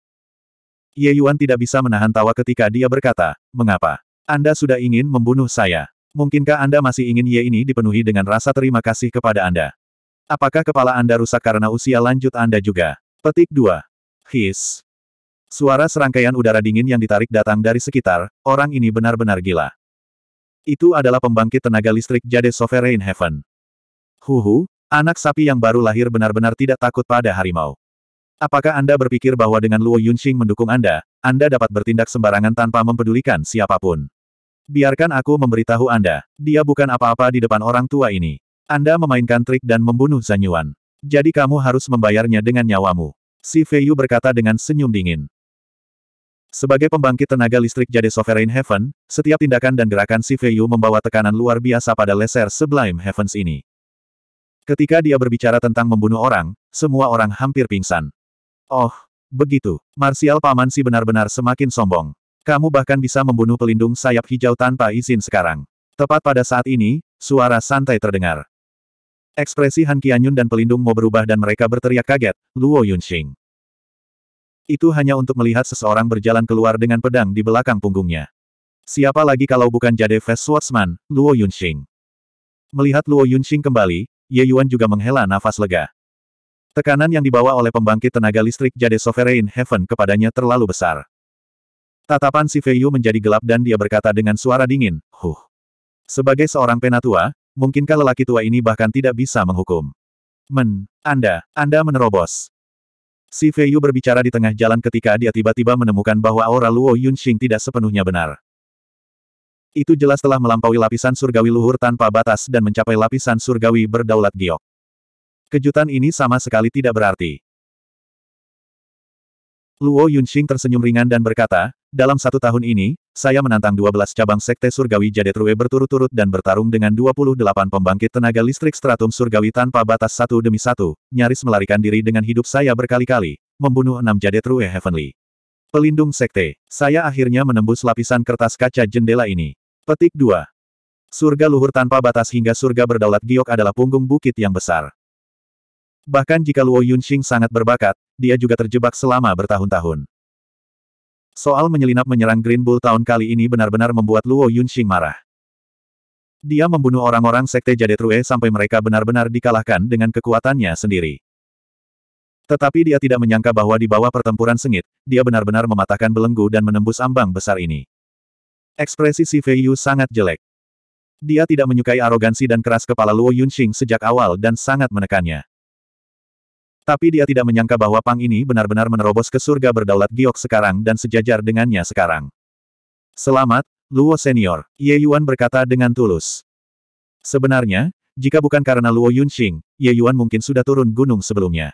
Ye Yuan tidak bisa menahan tawa ketika dia berkata, Mengapa? Anda sudah ingin membunuh saya. Mungkinkah Anda masih ingin Ye ini dipenuhi dengan rasa terima kasih kepada Anda? Apakah kepala Anda rusak karena usia lanjut Anda juga? Petik 2. His. Suara serangkaian udara dingin yang ditarik datang dari sekitar, orang ini benar-benar gila. Itu adalah pembangkit tenaga listrik Jade Sovereign Heaven. Huhu, anak sapi yang baru lahir benar-benar tidak takut pada harimau. Apakah Anda berpikir bahwa dengan Luo Yunxing mendukung Anda, Anda dapat bertindak sembarangan tanpa mempedulikan siapapun? Biarkan aku memberitahu Anda, dia bukan apa-apa di depan orang tua ini. Anda memainkan trik dan membunuh Zanyuan. Jadi kamu harus membayarnya dengan nyawamu. Si Feiyu berkata dengan senyum dingin. Sebagai pembangkit tenaga listrik Jade Sovereign Heaven, setiap tindakan dan gerakan si Feiyu membawa tekanan luar biasa pada leser Sublime Heavens ini. Ketika dia berbicara tentang membunuh orang, semua orang hampir pingsan. Oh, begitu. Marsial Paman si benar-benar semakin sombong. Kamu bahkan bisa membunuh pelindung sayap hijau tanpa izin sekarang. Tepat pada saat ini, suara santai terdengar. Ekspresi Han Qianyun dan pelindung mau berubah dan mereka berteriak kaget, Luo Yunxing. Itu hanya untuk melihat seseorang berjalan keluar dengan pedang di belakang punggungnya. Siapa lagi kalau bukan Jade Fest Swordsman, Luo Yunxing. Melihat Luo Yunxing kembali, Ye Yuan juga menghela nafas lega. Tekanan yang dibawa oleh pembangkit tenaga listrik Jade Sovereign Heaven kepadanya terlalu besar. Tatapan si Feiyu menjadi gelap dan dia berkata dengan suara dingin, Huh. Sebagai seorang penatua, mungkinkah lelaki tua ini bahkan tidak bisa menghukum? Men, Anda, Anda menerobos. Si Feiyu berbicara di tengah jalan ketika dia tiba-tiba menemukan bahwa aura Luo Yunxing tidak sepenuhnya benar itu jelas telah melampaui lapisan surgawi luhur tanpa batas dan mencapai lapisan surgawi berdaulat giok. Kejutan ini sama sekali tidak berarti. Luo Yunxing tersenyum ringan dan berkata, dalam satu tahun ini, saya menantang 12 cabang sekte surgawi Jadetrue berturut-turut dan bertarung dengan 28 pembangkit tenaga listrik stratum surgawi tanpa batas satu demi satu, nyaris melarikan diri dengan hidup saya berkali-kali, membunuh 6 Jadetrue Heavenly. Pelindung sekte, saya akhirnya menembus lapisan kertas kaca jendela ini. Petik 2. Surga luhur tanpa batas hingga surga berdaulat giok adalah punggung bukit yang besar. Bahkan jika Luo Yunxing sangat berbakat, dia juga terjebak selama bertahun-tahun. Soal menyelinap menyerang Green Bull tahun kali ini benar-benar membuat Luo Yunxing marah. Dia membunuh orang-orang sekte Jade Jadetrue sampai mereka benar-benar dikalahkan dengan kekuatannya sendiri. Tetapi dia tidak menyangka bahwa di bawah pertempuran sengit, dia benar-benar mematahkan belenggu dan menembus ambang besar ini. Ekspresi si Fei Yu sangat jelek. Dia tidak menyukai arogansi dan keras kepala Luo Yunxing sejak awal dan sangat menekannya. Tapi dia tidak menyangka bahwa Pang ini benar-benar menerobos ke surga berdaulat giok sekarang dan sejajar dengannya sekarang. Selamat, Luo Senior, Ye Yuan berkata dengan tulus. Sebenarnya, jika bukan karena Luo Yunxing, Ye Yuan mungkin sudah turun gunung sebelumnya.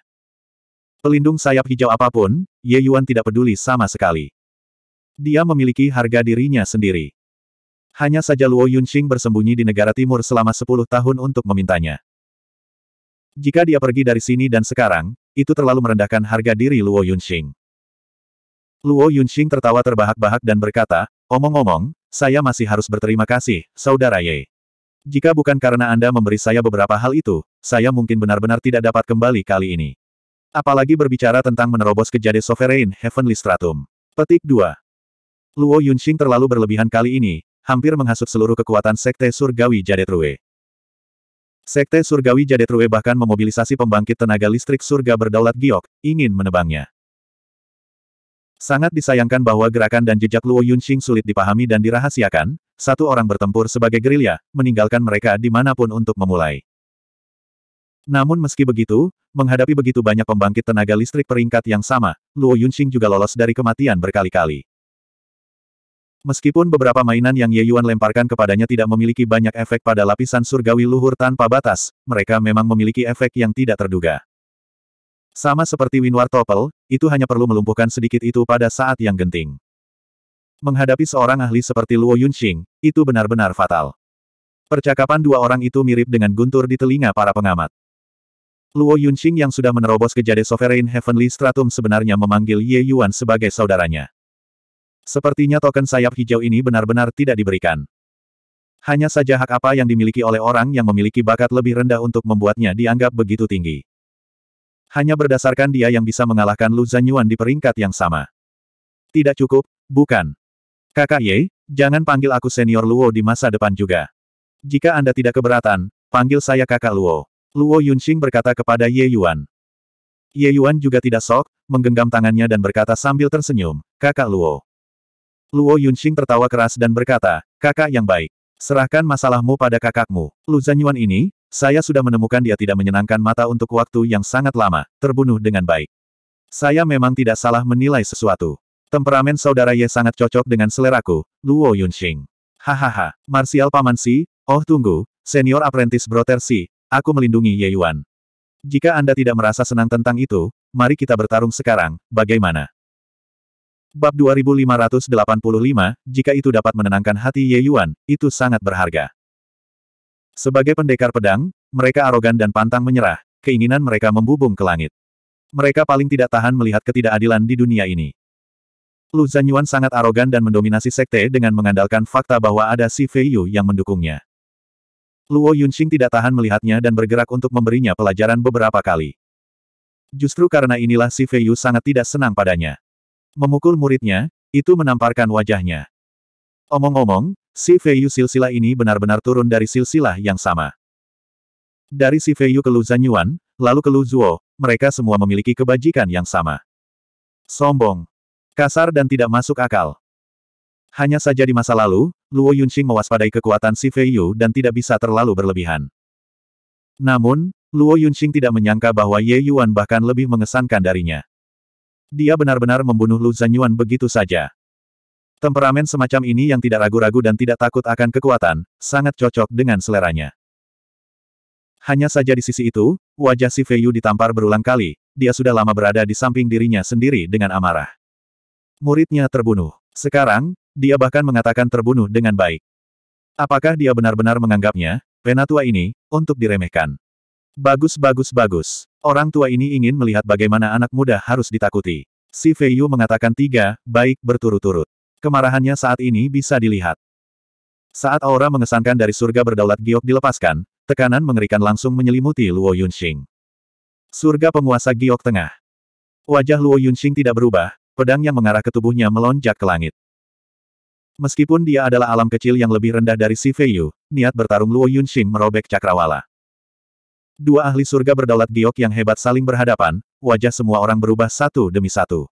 Pelindung sayap hijau apapun, Ye Yuan tidak peduli sama sekali. Dia memiliki harga dirinya sendiri. Hanya saja Luo Yunxing bersembunyi di negara timur selama 10 tahun untuk memintanya. Jika dia pergi dari sini dan sekarang, itu terlalu merendahkan harga diri Luo Yunxing. Luo Yunxing tertawa terbahak-bahak dan berkata, Omong-omong, saya masih harus berterima kasih, Saudara Ye. Jika bukan karena Anda memberi saya beberapa hal itu, saya mungkin benar-benar tidak dapat kembali kali ini. Apalagi berbicara tentang menerobos ke Sovereign Heavenly Stratum. Petik 2. Luo Yunxing terlalu berlebihan kali ini, hampir menghasut seluruh kekuatan Sekte Surgawi Jade Jadetrue. Sekte Surgawi Jade Jadetrue bahkan memobilisasi pembangkit tenaga listrik surga berdaulat giok, ingin menebangnya. Sangat disayangkan bahwa gerakan dan jejak Luo Yunxing sulit dipahami dan dirahasiakan, satu orang bertempur sebagai gerilya, meninggalkan mereka dimanapun untuk memulai. Namun meski begitu, menghadapi begitu banyak pembangkit tenaga listrik peringkat yang sama, Luo Yunxing juga lolos dari kematian berkali-kali. Meskipun beberapa mainan yang Ye Yuan lemparkan kepadanya tidak memiliki banyak efek pada lapisan surgawi luhur tanpa batas, mereka memang memiliki efek yang tidak terduga. Sama seperti Winwar Topel, itu hanya perlu melumpuhkan sedikit itu pada saat yang genting. Menghadapi seorang ahli seperti Luo Yunxing, itu benar-benar fatal. Percakapan dua orang itu mirip dengan guntur di telinga para pengamat. Luo Yunxing yang sudah menerobos ke Jade Sovereign Heavenly Stratum sebenarnya memanggil Ye Yuan sebagai saudaranya. Sepertinya token sayap hijau ini benar-benar tidak diberikan. Hanya saja hak apa yang dimiliki oleh orang yang memiliki bakat lebih rendah untuk membuatnya dianggap begitu tinggi. Hanya berdasarkan dia yang bisa mengalahkan Lu Zanyuan di peringkat yang sama. Tidak cukup, bukan. Kakak Ye, jangan panggil aku senior Luo di masa depan juga. Jika Anda tidak keberatan, panggil saya kakak Luo. Luo Yunxing berkata kepada Ye Yuan. Ye Yuan juga tidak sok, menggenggam tangannya dan berkata sambil tersenyum, kakak Luo. Luo Yunxing tertawa keras dan berkata, kakak yang baik. Serahkan masalahmu pada kakakmu. Lu Zanyuan ini, saya sudah menemukan dia tidak menyenangkan mata untuk waktu yang sangat lama, terbunuh dengan baik. Saya memang tidak salah menilai sesuatu. Temperamen saudara Ye sangat cocok dengan seleraku, Luo Yunxing. Hahaha, Marsial Paman Si, oh tunggu, senior apprentice Broter Si, aku melindungi Ye Yuan. Jika Anda tidak merasa senang tentang itu, mari kita bertarung sekarang, bagaimana? Bab 2585, jika itu dapat menenangkan hati Ye Yuan, itu sangat berharga. Sebagai pendekar pedang, mereka arogan dan pantang menyerah, keinginan mereka membubung ke langit. Mereka paling tidak tahan melihat ketidakadilan di dunia ini. Lu Zanyuan sangat arogan dan mendominasi sekte dengan mengandalkan fakta bahwa ada si Fei Yu yang mendukungnya. Luo Yunxing tidak tahan melihatnya dan bergerak untuk memberinya pelajaran beberapa kali. Justru karena inilah si Fei Yu sangat tidak senang padanya. Memukul muridnya, itu menamparkan wajahnya. Omong-omong, si Feiyu silsilah ini benar-benar turun dari silsilah yang sama. Dari si Feiyu ke Lu Zanyuan, lalu ke Lu Zuo, mereka semua memiliki kebajikan yang sama. Sombong. Kasar dan tidak masuk akal. Hanya saja di masa lalu, Luo Yunxing mewaspadai kekuatan si Feiyu dan tidak bisa terlalu berlebihan. Namun, Luo Yunxing tidak menyangka bahwa Ye Yuan bahkan lebih mengesankan darinya. Dia benar-benar membunuh Lu Zanyuan begitu saja. Temperamen semacam ini yang tidak ragu-ragu dan tidak takut akan kekuatan, sangat cocok dengan seleranya. Hanya saja di sisi itu, wajah si Feiyu ditampar berulang kali, dia sudah lama berada di samping dirinya sendiri dengan amarah. Muridnya terbunuh. Sekarang, dia bahkan mengatakan terbunuh dengan baik. Apakah dia benar-benar menganggapnya, penatua ini, untuk diremehkan? Bagus bagus bagus. Orang tua ini ingin melihat bagaimana anak muda harus ditakuti. Si Fei Yu mengatakan tiga, baik berturut-turut. Kemarahannya saat ini bisa dilihat. Saat aura mengesankan dari surga berdaulat giok dilepaskan, tekanan mengerikan langsung menyelimuti Luo Yunxing. Surga penguasa giok tengah. Wajah Luo Yunxing tidak berubah, pedang yang mengarah ke tubuhnya melonjak ke langit. Meskipun dia adalah alam kecil yang lebih rendah dari Si Fei Yu, niat bertarung Luo Yunxing merobek cakrawala. Dua ahli surga berdaulat giok yang hebat saling berhadapan, wajah semua orang berubah satu demi satu.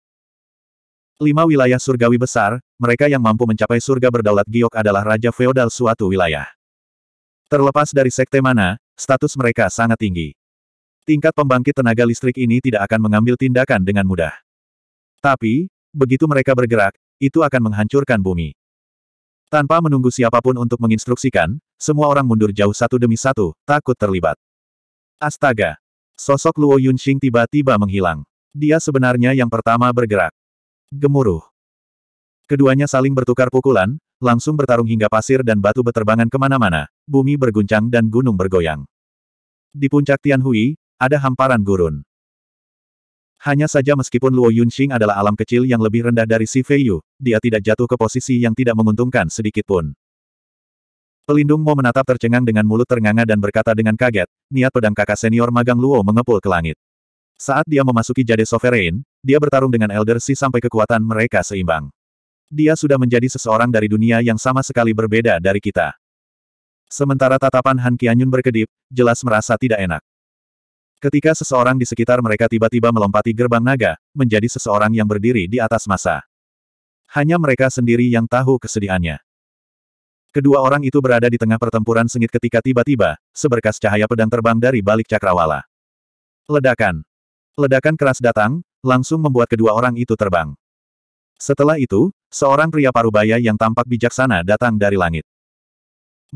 Lima wilayah surgawi besar, mereka yang mampu mencapai surga berdaulat giok adalah raja feodal suatu wilayah. Terlepas dari sekte mana, status mereka sangat tinggi. Tingkat pembangkit tenaga listrik ini tidak akan mengambil tindakan dengan mudah. Tapi, begitu mereka bergerak, itu akan menghancurkan bumi. Tanpa menunggu siapapun untuk menginstruksikan, semua orang mundur jauh satu demi satu, takut terlibat. Astaga! Sosok Luo Yunxing tiba-tiba menghilang. Dia sebenarnya yang pertama bergerak. Gemuruh. Keduanya saling bertukar pukulan, langsung bertarung hingga pasir dan batu beterbangan kemana-mana, bumi berguncang dan gunung bergoyang. Di puncak Tianhui, ada hamparan gurun. Hanya saja meskipun Luo Yunxing adalah alam kecil yang lebih rendah dari Si Feiyu, dia tidak jatuh ke posisi yang tidak menguntungkan sedikitpun. Pelindung Mo menatap tercengang dengan mulut ternganga dan berkata dengan kaget, niat pedang kakak senior magang Luo mengepul ke langit. Saat dia memasuki Jade Sovereign, dia bertarung dengan Elder Si sampai kekuatan mereka seimbang. Dia sudah menjadi seseorang dari dunia yang sama sekali berbeda dari kita. Sementara tatapan Han Qianyun berkedip, jelas merasa tidak enak. Ketika seseorang di sekitar mereka tiba-tiba melompati gerbang naga, menjadi seseorang yang berdiri di atas masa. Hanya mereka sendiri yang tahu kesedihannya. Kedua orang itu berada di tengah pertempuran sengit ketika tiba-tiba, seberkas cahaya pedang terbang dari balik cakrawala. Ledakan. Ledakan keras datang, langsung membuat kedua orang itu terbang. Setelah itu, seorang pria parubaya yang tampak bijaksana datang dari langit.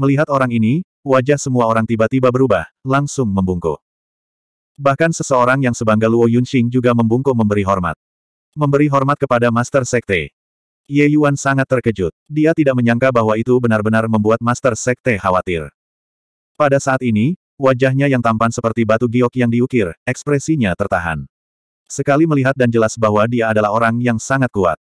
Melihat orang ini, wajah semua orang tiba-tiba berubah, langsung membungkuk. Bahkan seseorang yang sebangga Luo Yunxing juga membungkuk memberi hormat. Memberi hormat kepada Master Sekte. Ye Yuan sangat terkejut. Dia tidak menyangka bahwa itu benar-benar membuat Master Sekte khawatir. Pada saat ini, wajahnya yang tampan seperti batu giok yang diukir, ekspresinya tertahan. Sekali melihat dan jelas bahwa dia adalah orang yang sangat kuat.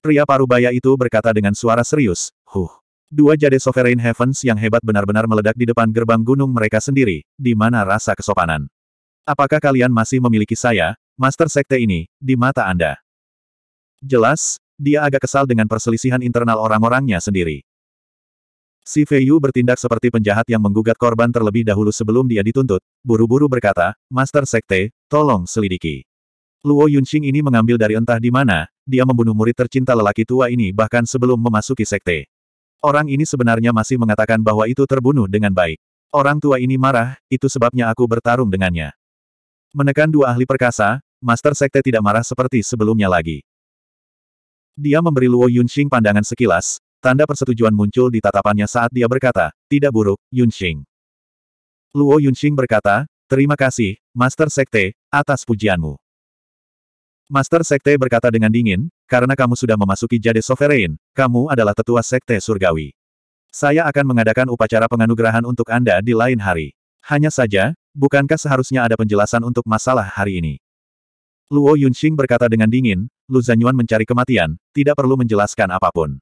Pria parubaya itu berkata dengan suara serius, Huh! Dua jade Sovereign Heavens yang hebat benar-benar meledak di depan gerbang gunung mereka sendiri, di mana rasa kesopanan. Apakah kalian masih memiliki saya, Master Sekte ini, di mata Anda? Jelas, dia agak kesal dengan perselisihan internal orang-orangnya sendiri. Si Feiyu bertindak seperti penjahat yang menggugat korban terlebih dahulu sebelum dia dituntut, buru-buru berkata, Master Sekte, tolong selidiki. Luo Yunxing ini mengambil dari entah di mana, dia membunuh murid tercinta lelaki tua ini bahkan sebelum memasuki sekte. Orang ini sebenarnya masih mengatakan bahwa itu terbunuh dengan baik. Orang tua ini marah, itu sebabnya aku bertarung dengannya. Menekan dua ahli perkasa, Master Sekte tidak marah seperti sebelumnya lagi. Dia memberi Luo Yunxing pandangan sekilas, tanda persetujuan muncul di tatapannya saat dia berkata, tidak buruk, Yunxing. Luo Yunxing berkata, terima kasih, Master Sekte, atas pujianmu. Master Sekte berkata dengan dingin, karena kamu sudah memasuki Jade Sovereign, kamu adalah tetua Sekte Surgawi. Saya akan mengadakan upacara penganugerahan untuk Anda di lain hari. Hanya saja, bukankah seharusnya ada penjelasan untuk masalah hari ini? Luo Yunxing berkata dengan dingin, Lu Zanyuan mencari kematian, tidak perlu menjelaskan apapun.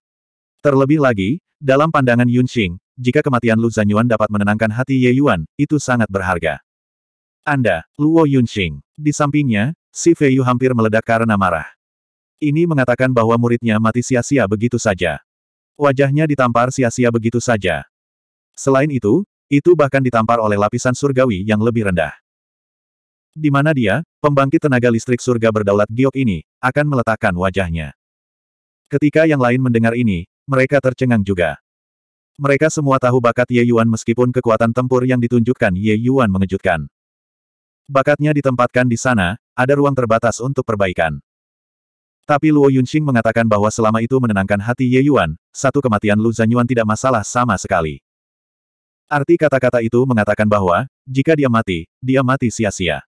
Terlebih lagi, dalam pandangan Yunxing, jika kematian Lu Zanyuan dapat menenangkan hati Ye Yuan, itu sangat berharga. Anda, Luo Yunxing. Di sampingnya, si Fei Yu hampir meledak karena marah. Ini mengatakan bahwa muridnya mati sia-sia begitu saja. Wajahnya ditampar sia-sia begitu saja. Selain itu, itu bahkan ditampar oleh lapisan surgawi yang lebih rendah. Di mana dia, pembangkit tenaga listrik surga berdaulat giok ini, akan meletakkan wajahnya. Ketika yang lain mendengar ini, mereka tercengang juga. Mereka semua tahu bakat Ye Yuan meskipun kekuatan tempur yang ditunjukkan Ye Yuan mengejutkan. Bakatnya ditempatkan di sana, ada ruang terbatas untuk perbaikan. Tapi Luo Yunxing mengatakan bahwa selama itu menenangkan hati Ye Yuan, satu kematian Lu Zanyuan tidak masalah sama sekali. Arti kata-kata itu mengatakan bahwa, jika dia mati, dia mati sia-sia.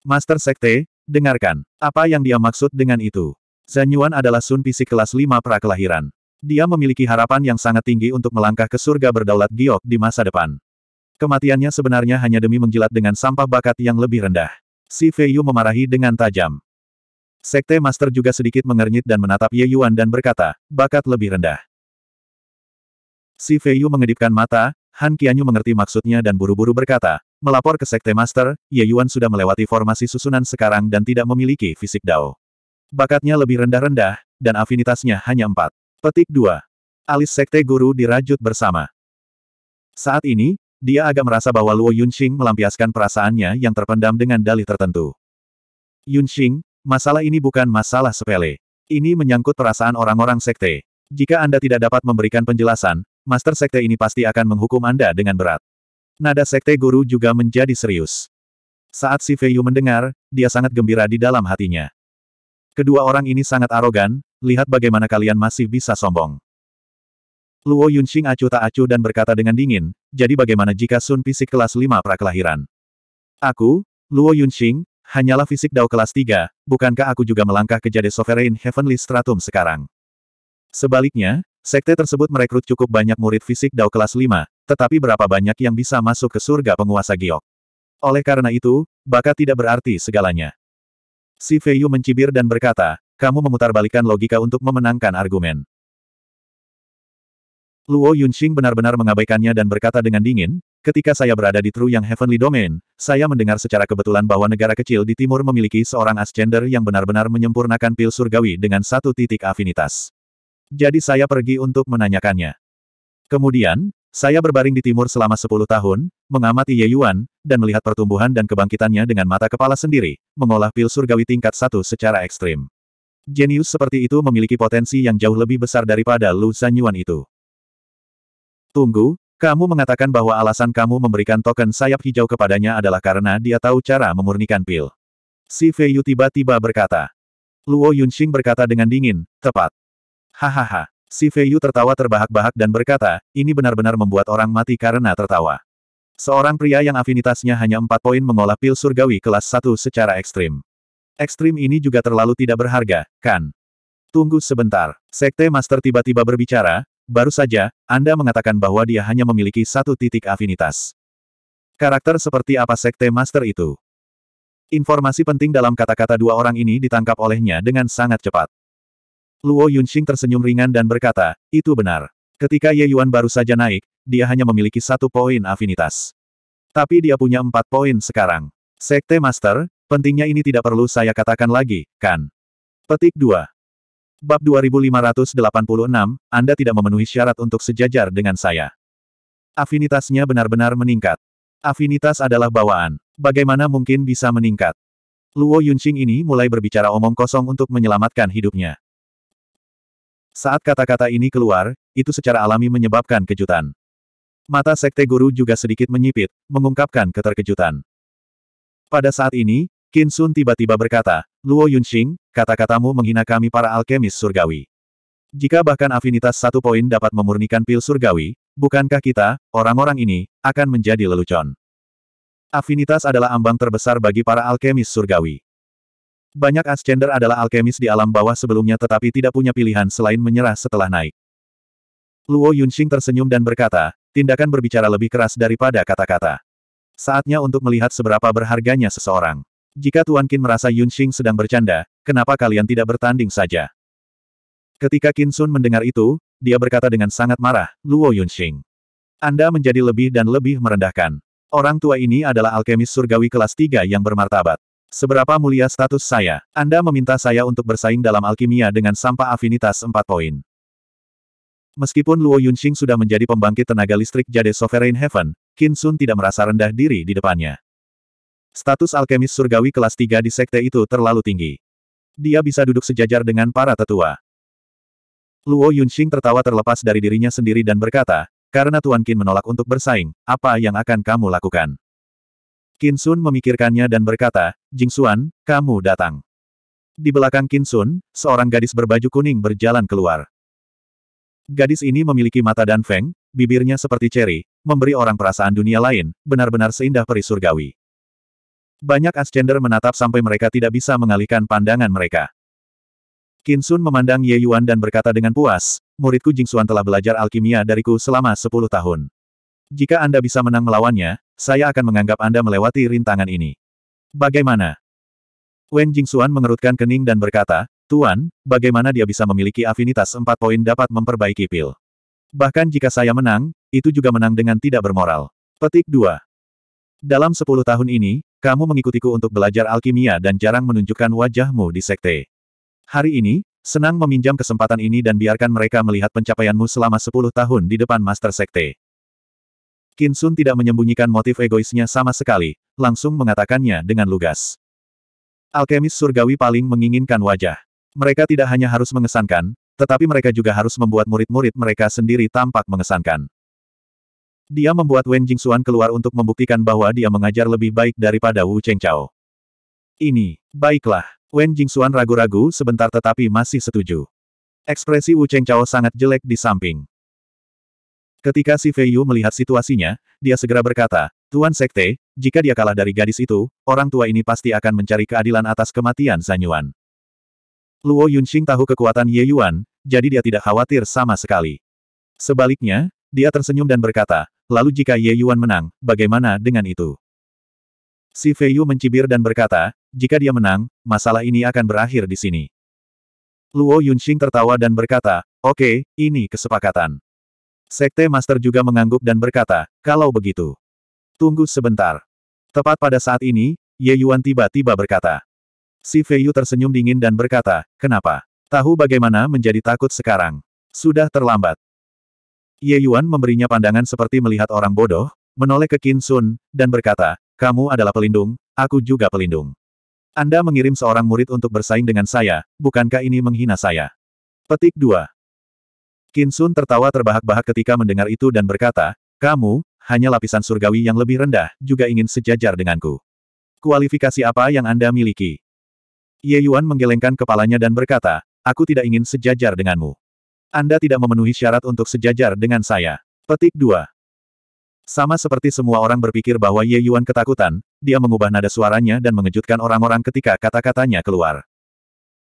Master Sekte, dengarkan. Apa yang dia maksud dengan itu? Zanyuan adalah Sun Pisi kelas 5 prakelahiran. Dia memiliki harapan yang sangat tinggi untuk melangkah ke surga berdaulat giok di masa depan. Kematiannya sebenarnya hanya demi menjilat dengan sampah bakat yang lebih rendah. Si Feiyu memarahi dengan tajam. Sekte Master juga sedikit mengernyit dan menatap Ye Yuan dan berkata, bakat lebih rendah. Si Feiyu mengedipkan mata, Han Qianyu mengerti maksudnya dan buru-buru berkata, Melapor ke Sekte Master, Ye Yuan sudah melewati formasi susunan sekarang dan tidak memiliki fisik Dao. Bakatnya lebih rendah-rendah, dan afinitasnya hanya empat. Petik 2. Alis Sekte Guru dirajut bersama. Saat ini, dia agak merasa bahwa Luo Yunxing melampiaskan perasaannya yang terpendam dengan dalih tertentu. Yunxing, masalah ini bukan masalah sepele. Ini menyangkut perasaan orang-orang Sekte. Jika Anda tidak dapat memberikan penjelasan, Master Sekte ini pasti akan menghukum Anda dengan berat. Nada sekte guru juga menjadi serius. Saat si Feiyu mendengar, dia sangat gembira di dalam hatinya. Kedua orang ini sangat arogan, lihat bagaimana kalian masih bisa sombong. Luo Yunxing acuh tak acuh dan berkata dengan dingin, jadi bagaimana jika Sun fisik kelas 5 prakelahiran? Aku, Luo Yunxing, hanyalah fisik Dao kelas 3, bukankah aku juga melangkah ke Jade Sovereign Heavenly Stratum sekarang? Sebaliknya, sekte tersebut merekrut cukup banyak murid fisik Dao kelas 5, tetapi berapa banyak yang bisa masuk ke surga penguasa giok. Oleh karena itu, bakat tidak berarti segalanya. Si Feiyu mencibir dan berkata, kamu memutarbalikkan logika untuk memenangkan argumen. Luo Yunxing benar-benar mengabaikannya dan berkata dengan dingin, ketika saya berada di True Yang Heavenly Domain, saya mendengar secara kebetulan bahwa negara kecil di timur memiliki seorang Ascender yang benar-benar menyempurnakan pil surgawi dengan satu titik afinitas. Jadi saya pergi untuk menanyakannya. Kemudian, saya berbaring di timur selama 10 tahun, mengamati Ye Yuan, dan melihat pertumbuhan dan kebangkitannya dengan mata kepala sendiri, mengolah pil surgawi tingkat satu secara ekstrim. Jenius seperti itu memiliki potensi yang jauh lebih besar daripada Lu Yuan itu. Tunggu, kamu mengatakan bahwa alasan kamu memberikan token sayap hijau kepadanya adalah karena dia tahu cara memurnikan pil. Si Feiyu tiba-tiba berkata. Luo Yunxing berkata dengan dingin, tepat. Hahaha. Si Feiyu tertawa terbahak-bahak dan berkata, ini benar-benar membuat orang mati karena tertawa. Seorang pria yang afinitasnya hanya empat poin mengolah pil surgawi kelas 1 secara ekstrim. Ekstrim ini juga terlalu tidak berharga, kan? Tunggu sebentar. Sekte Master tiba-tiba berbicara, baru saja, Anda mengatakan bahwa dia hanya memiliki satu titik afinitas. Karakter seperti apa Sekte Master itu? Informasi penting dalam kata-kata dua orang ini ditangkap olehnya dengan sangat cepat. Luo Yunxing tersenyum ringan dan berkata, itu benar. Ketika Ye Yuan baru saja naik, dia hanya memiliki satu poin afinitas. Tapi dia punya empat poin sekarang. Sekte Master, pentingnya ini tidak perlu saya katakan lagi, kan? Petik 2. Bab 2586, Anda tidak memenuhi syarat untuk sejajar dengan saya. Afinitasnya benar-benar meningkat. Afinitas adalah bawaan. Bagaimana mungkin bisa meningkat? Luo Yunxing ini mulai berbicara omong kosong untuk menyelamatkan hidupnya. Saat kata-kata ini keluar, itu secara alami menyebabkan kejutan. Mata Sekte Guru juga sedikit menyipit, mengungkapkan keterkejutan. Pada saat ini, Qin Sun tiba-tiba berkata, Luo Yunxing, kata-katamu menghina kami para alkemis surgawi. Jika bahkan afinitas satu poin dapat memurnikan pil surgawi, bukankah kita, orang-orang ini, akan menjadi lelucon? Afinitas adalah ambang terbesar bagi para alkemis surgawi. Banyak Ascender adalah alkemis di alam bawah sebelumnya tetapi tidak punya pilihan selain menyerah setelah naik. Luo Yunxing tersenyum dan berkata, tindakan berbicara lebih keras daripada kata-kata. Saatnya untuk melihat seberapa berharganya seseorang. Jika Tuan Qin merasa Yunxing sedang bercanda, kenapa kalian tidak bertanding saja? Ketika Qin Sun mendengar itu, dia berkata dengan sangat marah, Luo Yunxing. Anda menjadi lebih dan lebih merendahkan. Orang tua ini adalah alkemis surgawi kelas 3 yang bermartabat. Seberapa mulia status saya? Anda meminta saya untuk bersaing dalam alkimia dengan sampah afinitas 4 poin. Meskipun Luo Yunxing sudah menjadi pembangkit tenaga listrik Jade Sovereign Heaven, Qin Sun tidak merasa rendah diri di depannya. Status alkemis surgawi kelas 3 di sekte itu terlalu tinggi. Dia bisa duduk sejajar dengan para tetua. Luo Yunxing tertawa terlepas dari dirinya sendiri dan berkata, karena Tuan Qin menolak untuk bersaing, apa yang akan kamu lakukan? Kinsun memikirkannya dan berkata, Jing Xuan, kamu datang. Di belakang Kinsun, seorang gadis berbaju kuning berjalan keluar. Gadis ini memiliki mata dan feng, bibirnya seperti ceri, memberi orang perasaan dunia lain, benar-benar seindah peri surgawi. Banyak Ascender menatap sampai mereka tidak bisa mengalihkan pandangan mereka. Kinsun memandang Ye Yuan dan berkata dengan puas, muridku Jing Jingxuan telah belajar alkimia dariku selama 10 tahun. Jika Anda bisa menang melawannya, saya akan menganggap Anda melewati rintangan ini. Bagaimana? Wen Jingxuan mengerutkan kening dan berkata, Tuan, bagaimana dia bisa memiliki afinitas empat poin dapat memperbaiki pil? Bahkan jika saya menang, itu juga menang dengan tidak bermoral. Petik 2. Dalam sepuluh tahun ini, kamu mengikutiku untuk belajar alkimia dan jarang menunjukkan wajahmu di sekte. Hari ini, senang meminjam kesempatan ini dan biarkan mereka melihat pencapaianmu selama sepuluh tahun di depan Master Sekte. Kinsun tidak menyembunyikan motif egoisnya sama sekali, langsung mengatakannya dengan lugas. Alkemis surgawi paling menginginkan wajah. Mereka tidak hanya harus mengesankan, tetapi mereka juga harus membuat murid-murid mereka sendiri tampak mengesankan. Dia membuat Wen Jingxuan keluar untuk membuktikan bahwa dia mengajar lebih baik daripada Wu Chengchao. Ini, baiklah. Wen Jingxuan ragu-ragu sebentar tetapi masih setuju. Ekspresi Wu Chengchao sangat jelek di samping. Ketika si Feiyu melihat situasinya, dia segera berkata, Tuan Sekte, jika dia kalah dari gadis itu, orang tua ini pasti akan mencari keadilan atas kematian Zanyuan. Luo Yunxing tahu kekuatan Ye Yuan, jadi dia tidak khawatir sama sekali. Sebaliknya, dia tersenyum dan berkata, lalu jika Ye Yuan menang, bagaimana dengan itu? Si Feiyu mencibir dan berkata, jika dia menang, masalah ini akan berakhir di sini. Luo Yunxing tertawa dan berkata, oke, okay, ini kesepakatan. Sekte Master juga mengangguk dan berkata, kalau begitu. Tunggu sebentar. Tepat pada saat ini, Ye Yuan tiba-tiba berkata. Si Fei Yu tersenyum dingin dan berkata, kenapa? Tahu bagaimana menjadi takut sekarang? Sudah terlambat. Ye Yuan memberinya pandangan seperti melihat orang bodoh, menoleh ke Qin Sun, dan berkata, kamu adalah pelindung, aku juga pelindung. Anda mengirim seorang murid untuk bersaing dengan saya, bukankah ini menghina saya? Petik 2. Kinsun tertawa terbahak-bahak ketika mendengar itu dan berkata, kamu, hanya lapisan surgawi yang lebih rendah, juga ingin sejajar denganku. Kualifikasi apa yang Anda miliki? Ye Yuan menggelengkan kepalanya dan berkata, aku tidak ingin sejajar denganmu. Anda tidak memenuhi syarat untuk sejajar dengan saya. Petik 2. Sama seperti semua orang berpikir bahwa Ye Yuan ketakutan, dia mengubah nada suaranya dan mengejutkan orang-orang ketika kata-katanya keluar.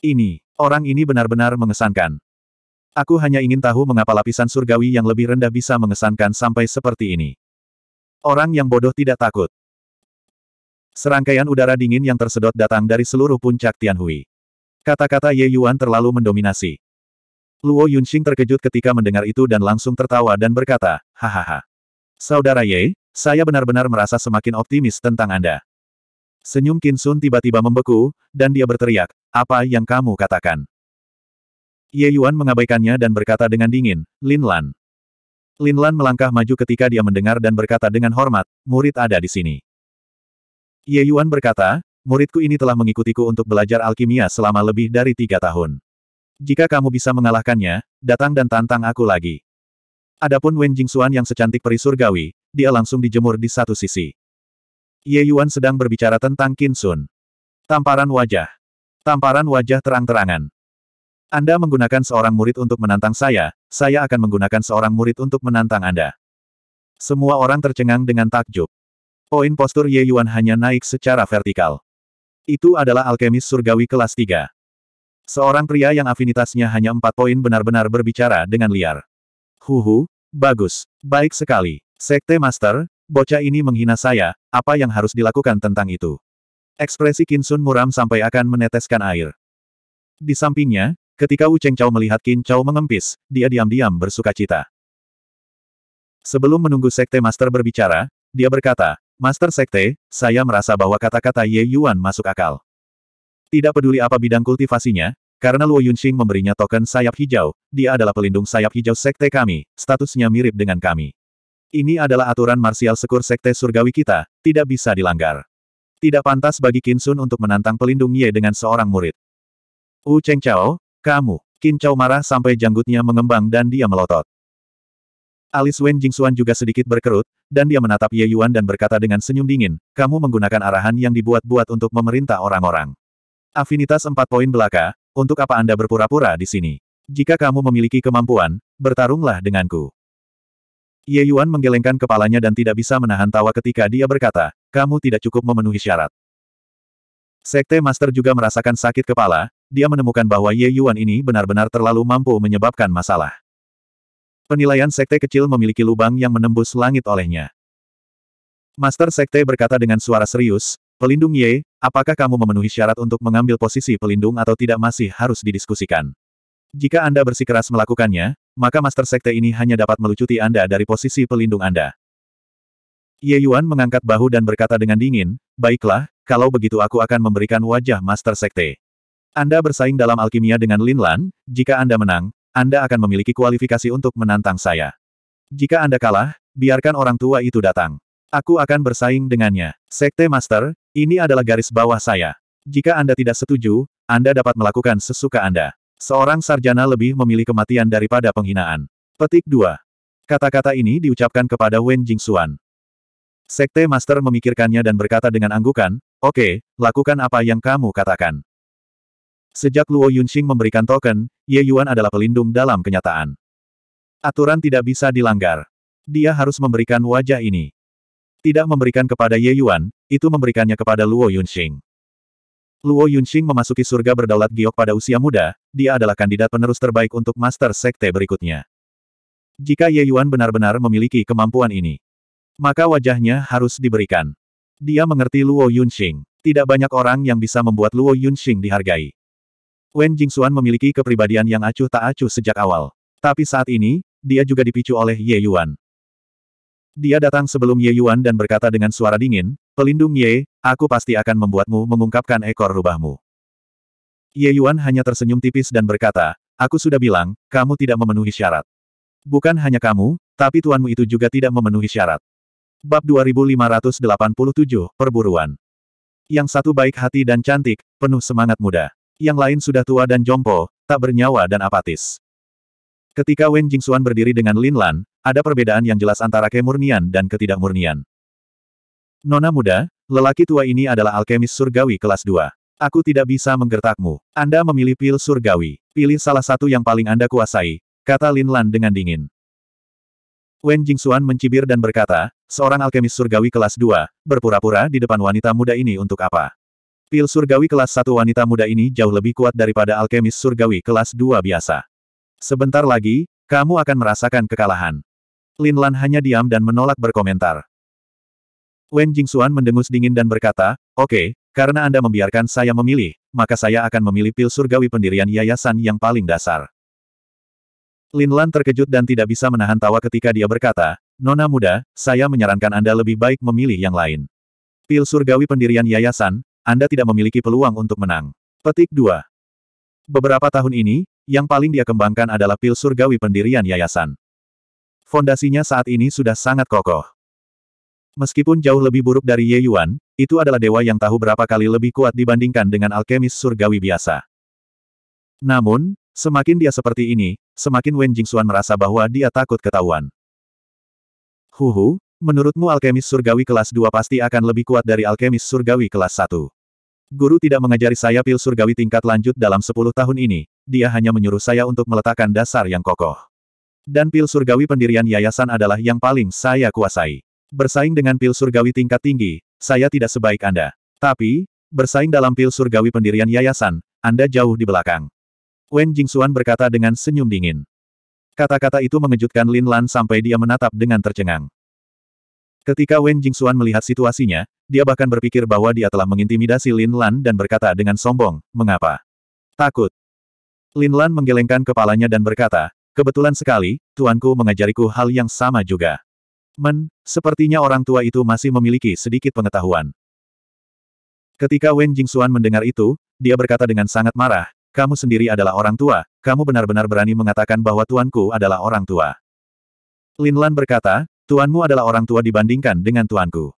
Ini, orang ini benar-benar mengesankan. Aku hanya ingin tahu mengapa lapisan surgawi yang lebih rendah bisa mengesankan sampai seperti ini. Orang yang bodoh tidak takut. Serangkaian udara dingin yang tersedot datang dari seluruh puncak Tianhui. Kata-kata Ye Yuan terlalu mendominasi. Luo Yunxing terkejut ketika mendengar itu dan langsung tertawa dan berkata, Hahaha. Saudara Ye, saya benar-benar merasa semakin optimis tentang Anda. Senyum Kinsun tiba-tiba membeku, dan dia berteriak, apa yang kamu katakan? Ye Yuan mengabaikannya dan berkata dengan dingin, Lin Lan. Lin Lan melangkah maju ketika dia mendengar dan berkata dengan hormat, murid ada di sini. Ye Yuan berkata, muridku ini telah mengikutiku untuk belajar alkimia selama lebih dari tiga tahun. Jika kamu bisa mengalahkannya, datang dan tantang aku lagi. Adapun Wen Jingxuan yang secantik peri surgawi, dia langsung dijemur di satu sisi. Ye Yuan sedang berbicara tentang Kinsun. Tamparan wajah. Tamparan wajah terang-terangan. Anda menggunakan seorang murid untuk menantang saya, saya akan menggunakan seorang murid untuk menantang Anda. Semua orang tercengang dengan takjub. Poin postur Ye Yuan hanya naik secara vertikal. Itu adalah alkemis surgawi kelas 3. Seorang pria yang afinitasnya hanya empat poin benar-benar berbicara dengan liar. Huhu, bagus, baik sekali. Sekte Master, bocah ini menghina saya, apa yang harus dilakukan tentang itu? Ekspresi Kinsun muram sampai akan meneteskan air. Di sampingnya, Ketika Wu Cheng Chao melihat Qin Chao mengempis, dia diam-diam bersuka cita. Sebelum menunggu Sekte Master berbicara, dia berkata, Master Sekte, saya merasa bahwa kata-kata Ye Yuan masuk akal. Tidak peduli apa bidang kultivasinya, karena Luo Yunxing memberinya token sayap hijau, dia adalah pelindung sayap hijau sekte kami, statusnya mirip dengan kami. Ini adalah aturan marsial sekur sekte surgawi kita, tidak bisa dilanggar. Tidak pantas bagi Kinsun untuk menantang pelindung Ye dengan seorang murid. Wu Cheng Chao, kamu, Qin Chao marah sampai janggutnya mengembang dan dia melotot. Alis Wen Jingxuan juga sedikit berkerut, dan dia menatap Ye Yuan dan berkata dengan senyum dingin, kamu menggunakan arahan yang dibuat-buat untuk memerintah orang-orang. Afinitas empat poin belaka, untuk apa Anda berpura-pura di sini? Jika kamu memiliki kemampuan, bertarunglah denganku. Ye Yuan menggelengkan kepalanya dan tidak bisa menahan tawa ketika dia berkata, kamu tidak cukup memenuhi syarat. Sekte Master juga merasakan sakit kepala, dia menemukan bahwa Ye Yuan ini benar-benar terlalu mampu menyebabkan masalah. Penilaian sekte kecil memiliki lubang yang menembus langit olehnya. Master sekte berkata dengan suara serius, Pelindung Ye, apakah kamu memenuhi syarat untuk mengambil posisi pelindung atau tidak masih harus didiskusikan? Jika Anda bersikeras melakukannya, maka Master Sekte ini hanya dapat melucuti Anda dari posisi pelindung Anda. Ye Yuan mengangkat bahu dan berkata dengan dingin, Baiklah, kalau begitu aku akan memberikan wajah Master Sekte. Anda bersaing dalam alkimia dengan Lin Lan, jika Anda menang, Anda akan memiliki kualifikasi untuk menantang saya. Jika Anda kalah, biarkan orang tua itu datang. Aku akan bersaing dengannya. Sekte Master, ini adalah garis bawah saya. Jika Anda tidak setuju, Anda dapat melakukan sesuka Anda. Seorang sarjana lebih memilih kematian daripada penghinaan. Petik 2. Kata-kata ini diucapkan kepada Wen Jingxuan. Sekte Master memikirkannya dan berkata dengan anggukan, Oke, okay, lakukan apa yang kamu katakan. Sejak Luo Yunxing memberikan token, Ye Yuan adalah pelindung dalam kenyataan. Aturan tidak bisa dilanggar. Dia harus memberikan wajah ini. Tidak memberikan kepada Ye Yuan, itu memberikannya kepada Luo Yunxing. Luo Yunxing memasuki surga berdaulat giok pada usia muda, dia adalah kandidat penerus terbaik untuk master sekte berikutnya. Jika Ye Yuan benar-benar memiliki kemampuan ini, maka wajahnya harus diberikan. Dia mengerti Luo Yunxing. Tidak banyak orang yang bisa membuat Luo Yunxing dihargai. Wen Jingxuan memiliki kepribadian yang acuh tak acuh sejak awal. Tapi saat ini, dia juga dipicu oleh Ye Yuan. Dia datang sebelum Ye Yuan dan berkata dengan suara dingin, Pelindung Ye, aku pasti akan membuatmu mengungkapkan ekor rubahmu. Ye Yuan hanya tersenyum tipis dan berkata, Aku sudah bilang, kamu tidak memenuhi syarat. Bukan hanya kamu, tapi tuanmu itu juga tidak memenuhi syarat. Bab 2587, Perburuan. Yang satu baik hati dan cantik, penuh semangat muda. Yang lain sudah tua dan jompo, tak bernyawa dan apatis. Ketika Wen Jingxuan berdiri dengan Lin Lan, ada perbedaan yang jelas antara kemurnian dan ketidakmurnian. Nona muda, lelaki tua ini adalah alkemis surgawi kelas 2. Aku tidak bisa menggertakmu. Anda memilih pil surgawi. Pilih salah satu yang paling Anda kuasai, kata Lin Lan dengan dingin. Wen Jingxuan mencibir dan berkata, seorang alkemis surgawi kelas 2, berpura-pura di depan wanita muda ini untuk apa? Pil surgawi kelas satu wanita muda ini jauh lebih kuat daripada alkemis surgawi kelas dua biasa. Sebentar lagi, kamu akan merasakan kekalahan. Lin Lan hanya diam dan menolak berkomentar. Wen Jingxuan mendengus dingin dan berkata, Oke, okay, karena Anda membiarkan saya memilih, maka saya akan memilih pil surgawi pendirian yayasan yang paling dasar. Lin Lan terkejut dan tidak bisa menahan tawa ketika dia berkata, Nona muda, saya menyarankan Anda lebih baik memilih yang lain. Pil surgawi pendirian yayasan, anda tidak memiliki peluang untuk menang. Petik 2. Beberapa tahun ini, yang paling dia kembangkan adalah pil surgawi pendirian yayasan. Fondasinya saat ini sudah sangat kokoh. Meskipun jauh lebih buruk dari Ye Yuan, itu adalah dewa yang tahu berapa kali lebih kuat dibandingkan dengan alkemis surgawi biasa. Namun, semakin dia seperti ini, semakin Wen Jingxuan merasa bahwa dia takut ketahuan. Huhu, menurutmu alkemis surgawi kelas 2 pasti akan lebih kuat dari alkemis surgawi kelas 1? Guru tidak mengajari saya pil surgawi tingkat lanjut dalam 10 tahun ini, dia hanya menyuruh saya untuk meletakkan dasar yang kokoh. Dan pil surgawi pendirian yayasan adalah yang paling saya kuasai. Bersaing dengan pil surgawi tingkat tinggi, saya tidak sebaik Anda. Tapi, bersaing dalam pil surgawi pendirian yayasan, Anda jauh di belakang. Wen Jingxuan berkata dengan senyum dingin. Kata-kata itu mengejutkan Lin Lan sampai dia menatap dengan tercengang. Ketika Wen Jingxuan melihat situasinya, dia bahkan berpikir bahwa dia telah mengintimidasi Lin Lan dan berkata dengan sombong, mengapa? Takut. Lin Lan menggelengkan kepalanya dan berkata, kebetulan sekali, tuanku mengajariku hal yang sama juga. Men, sepertinya orang tua itu masih memiliki sedikit pengetahuan. Ketika Wen Jingxuan mendengar itu, dia berkata dengan sangat marah, kamu sendiri adalah orang tua, kamu benar-benar berani mengatakan bahwa tuanku adalah orang tua. Lin Lan berkata, Tuanmu adalah orang tua dibandingkan dengan tuanku.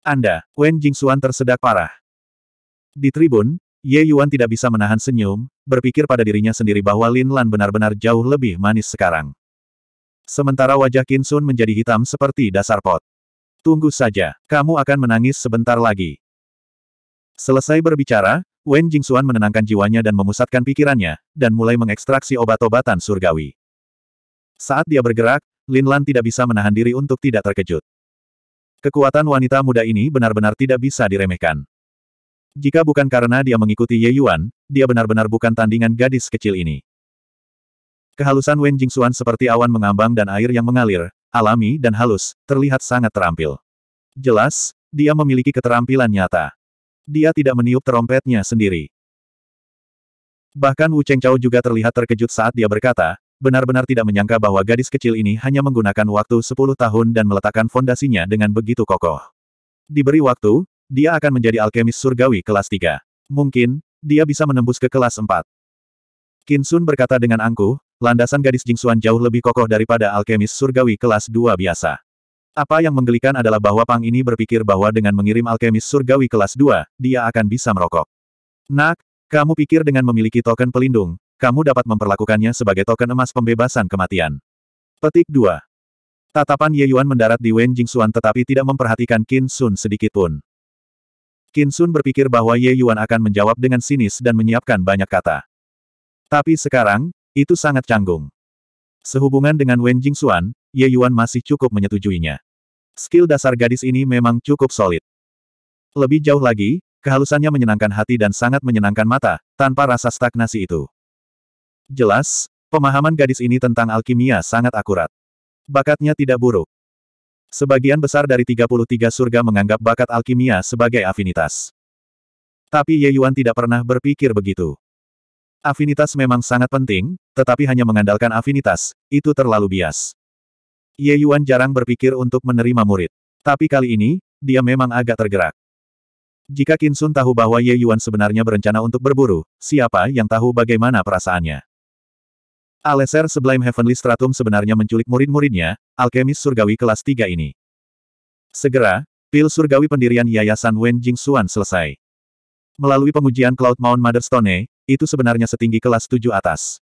Anda, Wen Jingxuan tersedak parah. Di tribun, Ye Yuan tidak bisa menahan senyum, berpikir pada dirinya sendiri bahwa Lin Lan benar-benar jauh lebih manis sekarang. Sementara wajah Qin Sun menjadi hitam seperti dasar pot. Tunggu saja, kamu akan menangis sebentar lagi. Selesai berbicara, Wen Jingxuan menenangkan jiwanya dan memusatkan pikirannya, dan mulai mengekstraksi obat-obatan surgawi. Saat dia bergerak, Lin Lan tidak bisa menahan diri untuk tidak terkejut. Kekuatan wanita muda ini benar-benar tidak bisa diremehkan. Jika bukan karena dia mengikuti Ye Yuan, dia benar-benar bukan tandingan gadis kecil ini. Kehalusan Wen Jingxuan seperti awan mengambang dan air yang mengalir, alami dan halus, terlihat sangat terampil. Jelas, dia memiliki keterampilan nyata. Dia tidak meniup terompetnya sendiri. Bahkan Wu Cheng Chengchao juga terlihat terkejut saat dia berkata, benar-benar tidak menyangka bahwa gadis kecil ini hanya menggunakan waktu 10 tahun dan meletakkan fondasinya dengan begitu kokoh. Diberi waktu, dia akan menjadi alkemis surgawi kelas 3. Mungkin, dia bisa menembus ke kelas 4. Kinsun berkata dengan angkuh, landasan gadis Jingsuan jauh lebih kokoh daripada alkemis surgawi kelas 2 biasa. Apa yang menggelikan adalah bahwa Pang ini berpikir bahwa dengan mengirim alkemis surgawi kelas 2, dia akan bisa merokok. Nak, kamu pikir dengan memiliki token pelindung, kamu dapat memperlakukannya sebagai token emas pembebasan kematian. Petik 2. Tatapan Ye Yuan mendarat di Wen Jingxuan tetapi tidak memperhatikan Qin Sun sedikitpun. Qin Sun berpikir bahwa Ye Yuan akan menjawab dengan sinis dan menyiapkan banyak kata. Tapi sekarang, itu sangat canggung. Sehubungan dengan Wen Jingxuan, Ye Yuan masih cukup menyetujuinya. Skill dasar gadis ini memang cukup solid. Lebih jauh lagi, kehalusannya menyenangkan hati dan sangat menyenangkan mata, tanpa rasa stagnasi itu. Jelas, pemahaman gadis ini tentang alkimia sangat akurat. Bakatnya tidak buruk. Sebagian besar dari 33 surga menganggap bakat alkimia sebagai afinitas. Tapi Ye Yuan tidak pernah berpikir begitu. Afinitas memang sangat penting, tetapi hanya mengandalkan afinitas, itu terlalu bias. Ye Yuan jarang berpikir untuk menerima murid. Tapi kali ini, dia memang agak tergerak. Jika Kinsun tahu bahwa Ye Yuan sebenarnya berencana untuk berburu, siapa yang tahu bagaimana perasaannya? Aleser Sublime Heavenly Stratum sebenarnya menculik murid-muridnya, alkemis surgawi kelas 3 ini. Segera, pil surgawi pendirian Yayasan Wen Jing Xuan selesai. Melalui pengujian Cloud Mount Motherstone, itu sebenarnya setinggi kelas 7 atas.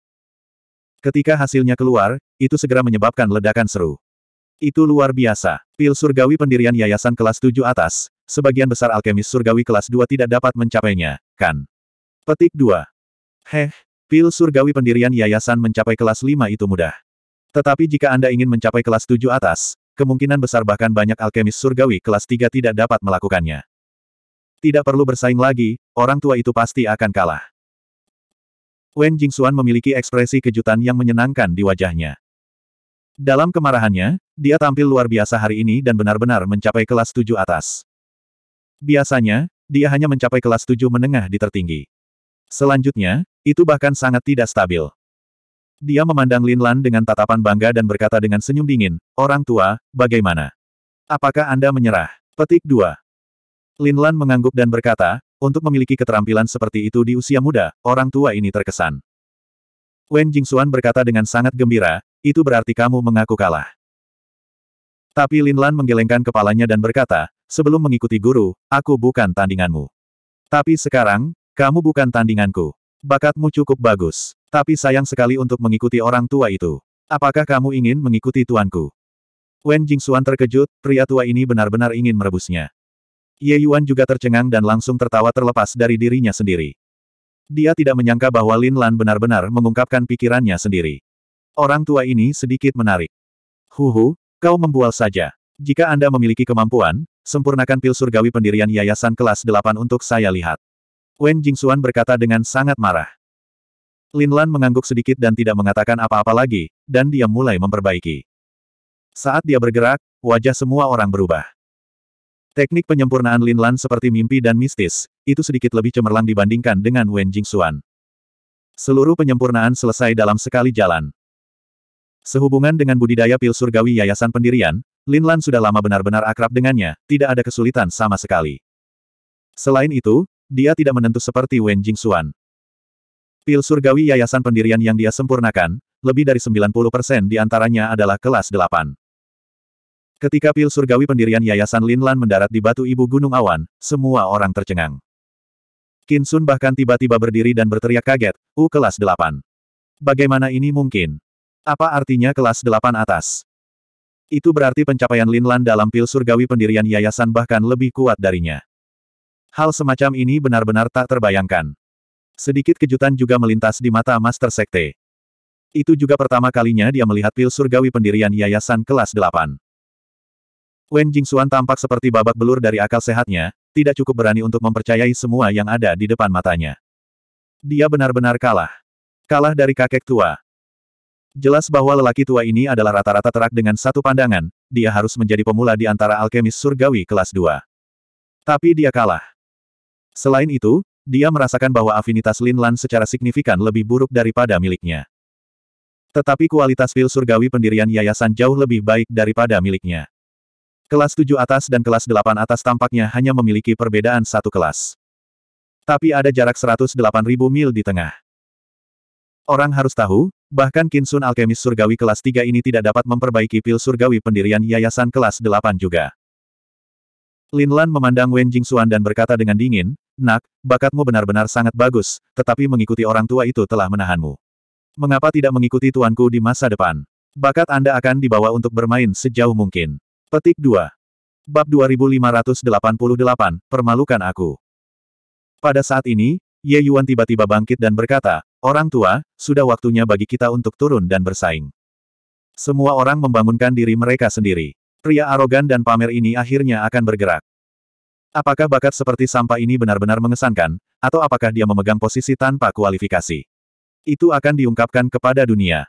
Ketika hasilnya keluar, itu segera menyebabkan ledakan seru. Itu luar biasa. Pil surgawi pendirian Yayasan kelas 7 atas, sebagian besar alkemis surgawi kelas 2 tidak dapat mencapainya, kan? Petik 2. Heh, Pil surgawi pendirian yayasan mencapai kelas 5 itu mudah. Tetapi jika Anda ingin mencapai kelas 7 atas, kemungkinan besar bahkan banyak alkemis surgawi kelas 3 tidak dapat melakukannya. Tidak perlu bersaing lagi, orang tua itu pasti akan kalah. Wen Jingxuan memiliki ekspresi kejutan yang menyenangkan di wajahnya. Dalam kemarahannya, dia tampil luar biasa hari ini dan benar-benar mencapai kelas 7 atas. Biasanya, dia hanya mencapai kelas 7 menengah di tertinggi. Selanjutnya, itu bahkan sangat tidak stabil. Dia memandang Lin Lan dengan tatapan bangga dan berkata dengan senyum dingin, Orang tua, bagaimana? Apakah Anda menyerah? Petik 2. Linlan mengangguk dan berkata, untuk memiliki keterampilan seperti itu di usia muda, orang tua ini terkesan. Wen Jingxuan berkata dengan sangat gembira, itu berarti kamu mengaku kalah. Tapi Lin Lan menggelengkan kepalanya dan berkata, sebelum mengikuti guru, aku bukan tandinganmu. Tapi sekarang, kamu bukan tandinganku. Bakatmu cukup bagus. Tapi sayang sekali untuk mengikuti orang tua itu. Apakah kamu ingin mengikuti tuanku? Wen Jingxuan terkejut, pria tua ini benar-benar ingin merebusnya. Ye Yuan juga tercengang dan langsung tertawa terlepas dari dirinya sendiri. Dia tidak menyangka bahwa Lin Lan benar-benar mengungkapkan pikirannya sendiri. Orang tua ini sedikit menarik. Huhu, kau membual saja. Jika Anda memiliki kemampuan, sempurnakan pil surgawi pendirian Yayasan Kelas 8 untuk saya lihat. Wen Jingxuan berkata dengan sangat marah. Lin Lan mengangguk sedikit dan tidak mengatakan apa-apa lagi, dan dia mulai memperbaiki. Saat dia bergerak, wajah semua orang berubah. Teknik penyempurnaan Lin Lan seperti mimpi dan mistis, itu sedikit lebih cemerlang dibandingkan dengan Wen Jingxuan. Seluruh penyempurnaan selesai dalam sekali jalan. Sehubungan dengan budidaya pil surgawi Yayasan Pendirian, Lin Lan sudah lama benar-benar akrab dengannya, tidak ada kesulitan sama sekali. Selain itu, dia tidak menentu seperti Wen Jingxuan. Pil surgawi yayasan pendirian yang dia sempurnakan, lebih dari 90% di antaranya adalah kelas 8. Ketika pil surgawi pendirian yayasan Linlan mendarat di batu ibu gunung awan, semua orang tercengang. Sun bahkan tiba-tiba berdiri dan berteriak kaget, U kelas 8. Bagaimana ini mungkin? Apa artinya kelas 8 atas? Itu berarti pencapaian Linlan dalam pil surgawi pendirian yayasan bahkan lebih kuat darinya. Hal semacam ini benar-benar tak terbayangkan. Sedikit kejutan juga melintas di mata Master Sekte. Itu juga pertama kalinya dia melihat pil surgawi pendirian yayasan kelas 8. Wen Jingxuan tampak seperti babak belur dari akal sehatnya, tidak cukup berani untuk mempercayai semua yang ada di depan matanya. Dia benar-benar kalah. Kalah dari kakek tua. Jelas bahwa lelaki tua ini adalah rata-rata terak dengan satu pandangan, dia harus menjadi pemula di antara alkemis surgawi kelas 2. Tapi dia kalah. Selain itu, dia merasakan bahwa afinitas Lin Lan secara signifikan lebih buruk daripada miliknya. Tetapi kualitas pil surgawi pendirian yayasan jauh lebih baik daripada miliknya. Kelas 7 atas dan kelas 8 atas tampaknya hanya memiliki perbedaan satu kelas. Tapi ada jarak 108.000 mil di tengah. Orang harus tahu, bahkan Kinsun Alkemis Surgawi kelas 3 ini tidak dapat memperbaiki pil surgawi pendirian yayasan kelas 8 juga. Lin Lan memandang Wen Jingxuan dan berkata dengan dingin, Nak, bakatmu benar-benar sangat bagus, tetapi mengikuti orang tua itu telah menahanmu. Mengapa tidak mengikuti tuanku di masa depan? Bakat Anda akan dibawa untuk bermain sejauh mungkin. Petik 2. Bab 2588, Permalukan Aku. Pada saat ini, Ye Yuan tiba-tiba bangkit dan berkata, Orang tua, sudah waktunya bagi kita untuk turun dan bersaing. Semua orang membangunkan diri mereka sendiri. Pria arogan dan pamer ini akhirnya akan bergerak. Apakah bakat seperti sampah ini benar-benar mengesankan, atau apakah dia memegang posisi tanpa kualifikasi? Itu akan diungkapkan kepada dunia.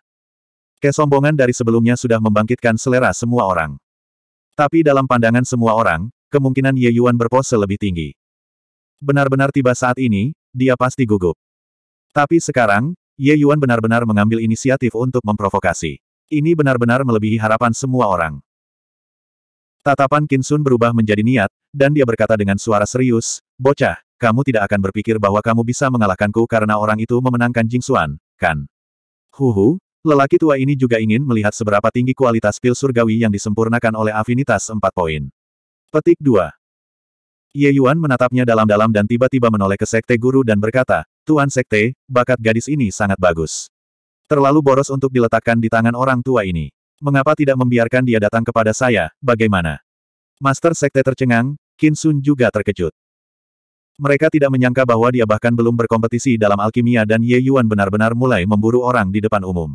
Kesombongan dari sebelumnya sudah membangkitkan selera semua orang. Tapi dalam pandangan semua orang, kemungkinan Ye Yuan berpose lebih tinggi. Benar-benar tiba saat ini, dia pasti gugup. Tapi sekarang, Ye Yuan benar-benar mengambil inisiatif untuk memprovokasi. Ini benar-benar melebihi harapan semua orang. Tatapan Kinsun berubah menjadi niat, dan dia berkata dengan suara serius, Bocah, kamu tidak akan berpikir bahwa kamu bisa mengalahkanku karena orang itu memenangkan Jingxuan, kan? Huhu, lelaki tua ini juga ingin melihat seberapa tinggi kualitas pil surgawi yang disempurnakan oleh afinitas 4 poin. Petik 2. Ye Yuan menatapnya dalam-dalam dan tiba-tiba menoleh ke sekte guru dan berkata, Tuan Sekte, bakat gadis ini sangat bagus. Terlalu boros untuk diletakkan di tangan orang tua ini. Mengapa tidak membiarkan dia datang kepada saya, bagaimana? Master Sekte tercengang, Qin Sun juga terkejut. Mereka tidak menyangka bahwa dia bahkan belum berkompetisi dalam alkimia dan Ye Yuan benar-benar mulai memburu orang di depan umum.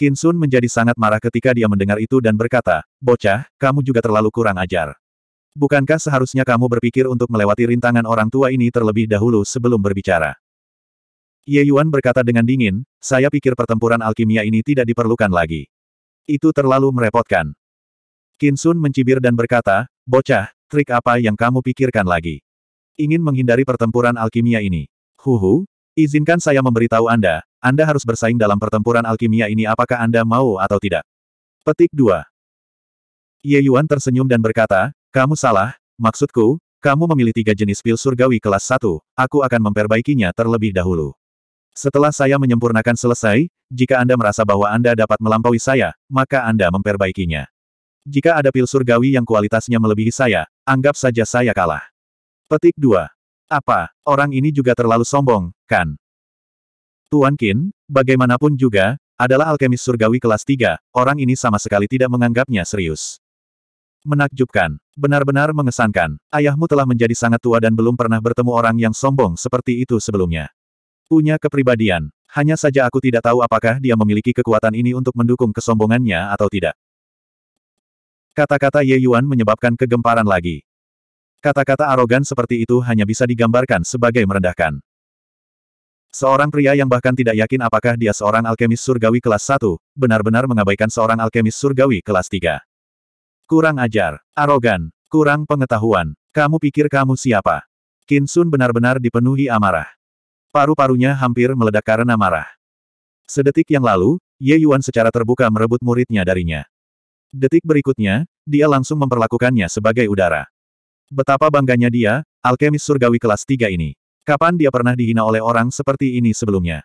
Qin Sun menjadi sangat marah ketika dia mendengar itu dan berkata, Bocah, kamu juga terlalu kurang ajar. Bukankah seharusnya kamu berpikir untuk melewati rintangan orang tua ini terlebih dahulu sebelum berbicara? Ye Yuan berkata dengan dingin, saya pikir pertempuran alkimia ini tidak diperlukan lagi. Itu terlalu merepotkan. Kinsun mencibir dan berkata, Bocah, trik apa yang kamu pikirkan lagi? Ingin menghindari pertempuran alkimia ini. Huhu, izinkan saya memberitahu Anda, Anda harus bersaing dalam pertempuran alkimia ini apakah Anda mau atau tidak. Petik 2. Ye Yuan tersenyum dan berkata, kamu salah, maksudku, kamu memilih tiga jenis pil surgawi kelas 1, aku akan memperbaikinya terlebih dahulu. Setelah saya menyempurnakan selesai, jika Anda merasa bahwa Anda dapat melampaui saya, maka Anda memperbaikinya. Jika ada pil surgawi yang kualitasnya melebihi saya, anggap saja saya kalah. Petik 2. Apa, orang ini juga terlalu sombong, kan? Tuan Kin, bagaimanapun juga, adalah alkemis surgawi kelas 3, orang ini sama sekali tidak menganggapnya serius. Menakjubkan. Benar-benar mengesankan. Ayahmu telah menjadi sangat tua dan belum pernah bertemu orang yang sombong seperti itu sebelumnya. Punya kepribadian. Hanya saja aku tidak tahu apakah dia memiliki kekuatan ini untuk mendukung kesombongannya atau tidak. Kata-kata Ye Yuan menyebabkan kegemparan lagi. Kata-kata arogan seperti itu hanya bisa digambarkan sebagai merendahkan. Seorang pria yang bahkan tidak yakin apakah dia seorang alkemis surgawi kelas 1, benar-benar mengabaikan seorang alkemis surgawi kelas 3. Kurang ajar, arogan, kurang pengetahuan, kamu pikir kamu siapa? Kinsun benar-benar dipenuhi amarah. Paru-parunya hampir meledak karena marah. Sedetik yang lalu, Ye Yuan secara terbuka merebut muridnya darinya. Detik berikutnya, dia langsung memperlakukannya sebagai udara. Betapa bangganya dia, alkemis surgawi kelas 3 ini. Kapan dia pernah dihina oleh orang seperti ini sebelumnya?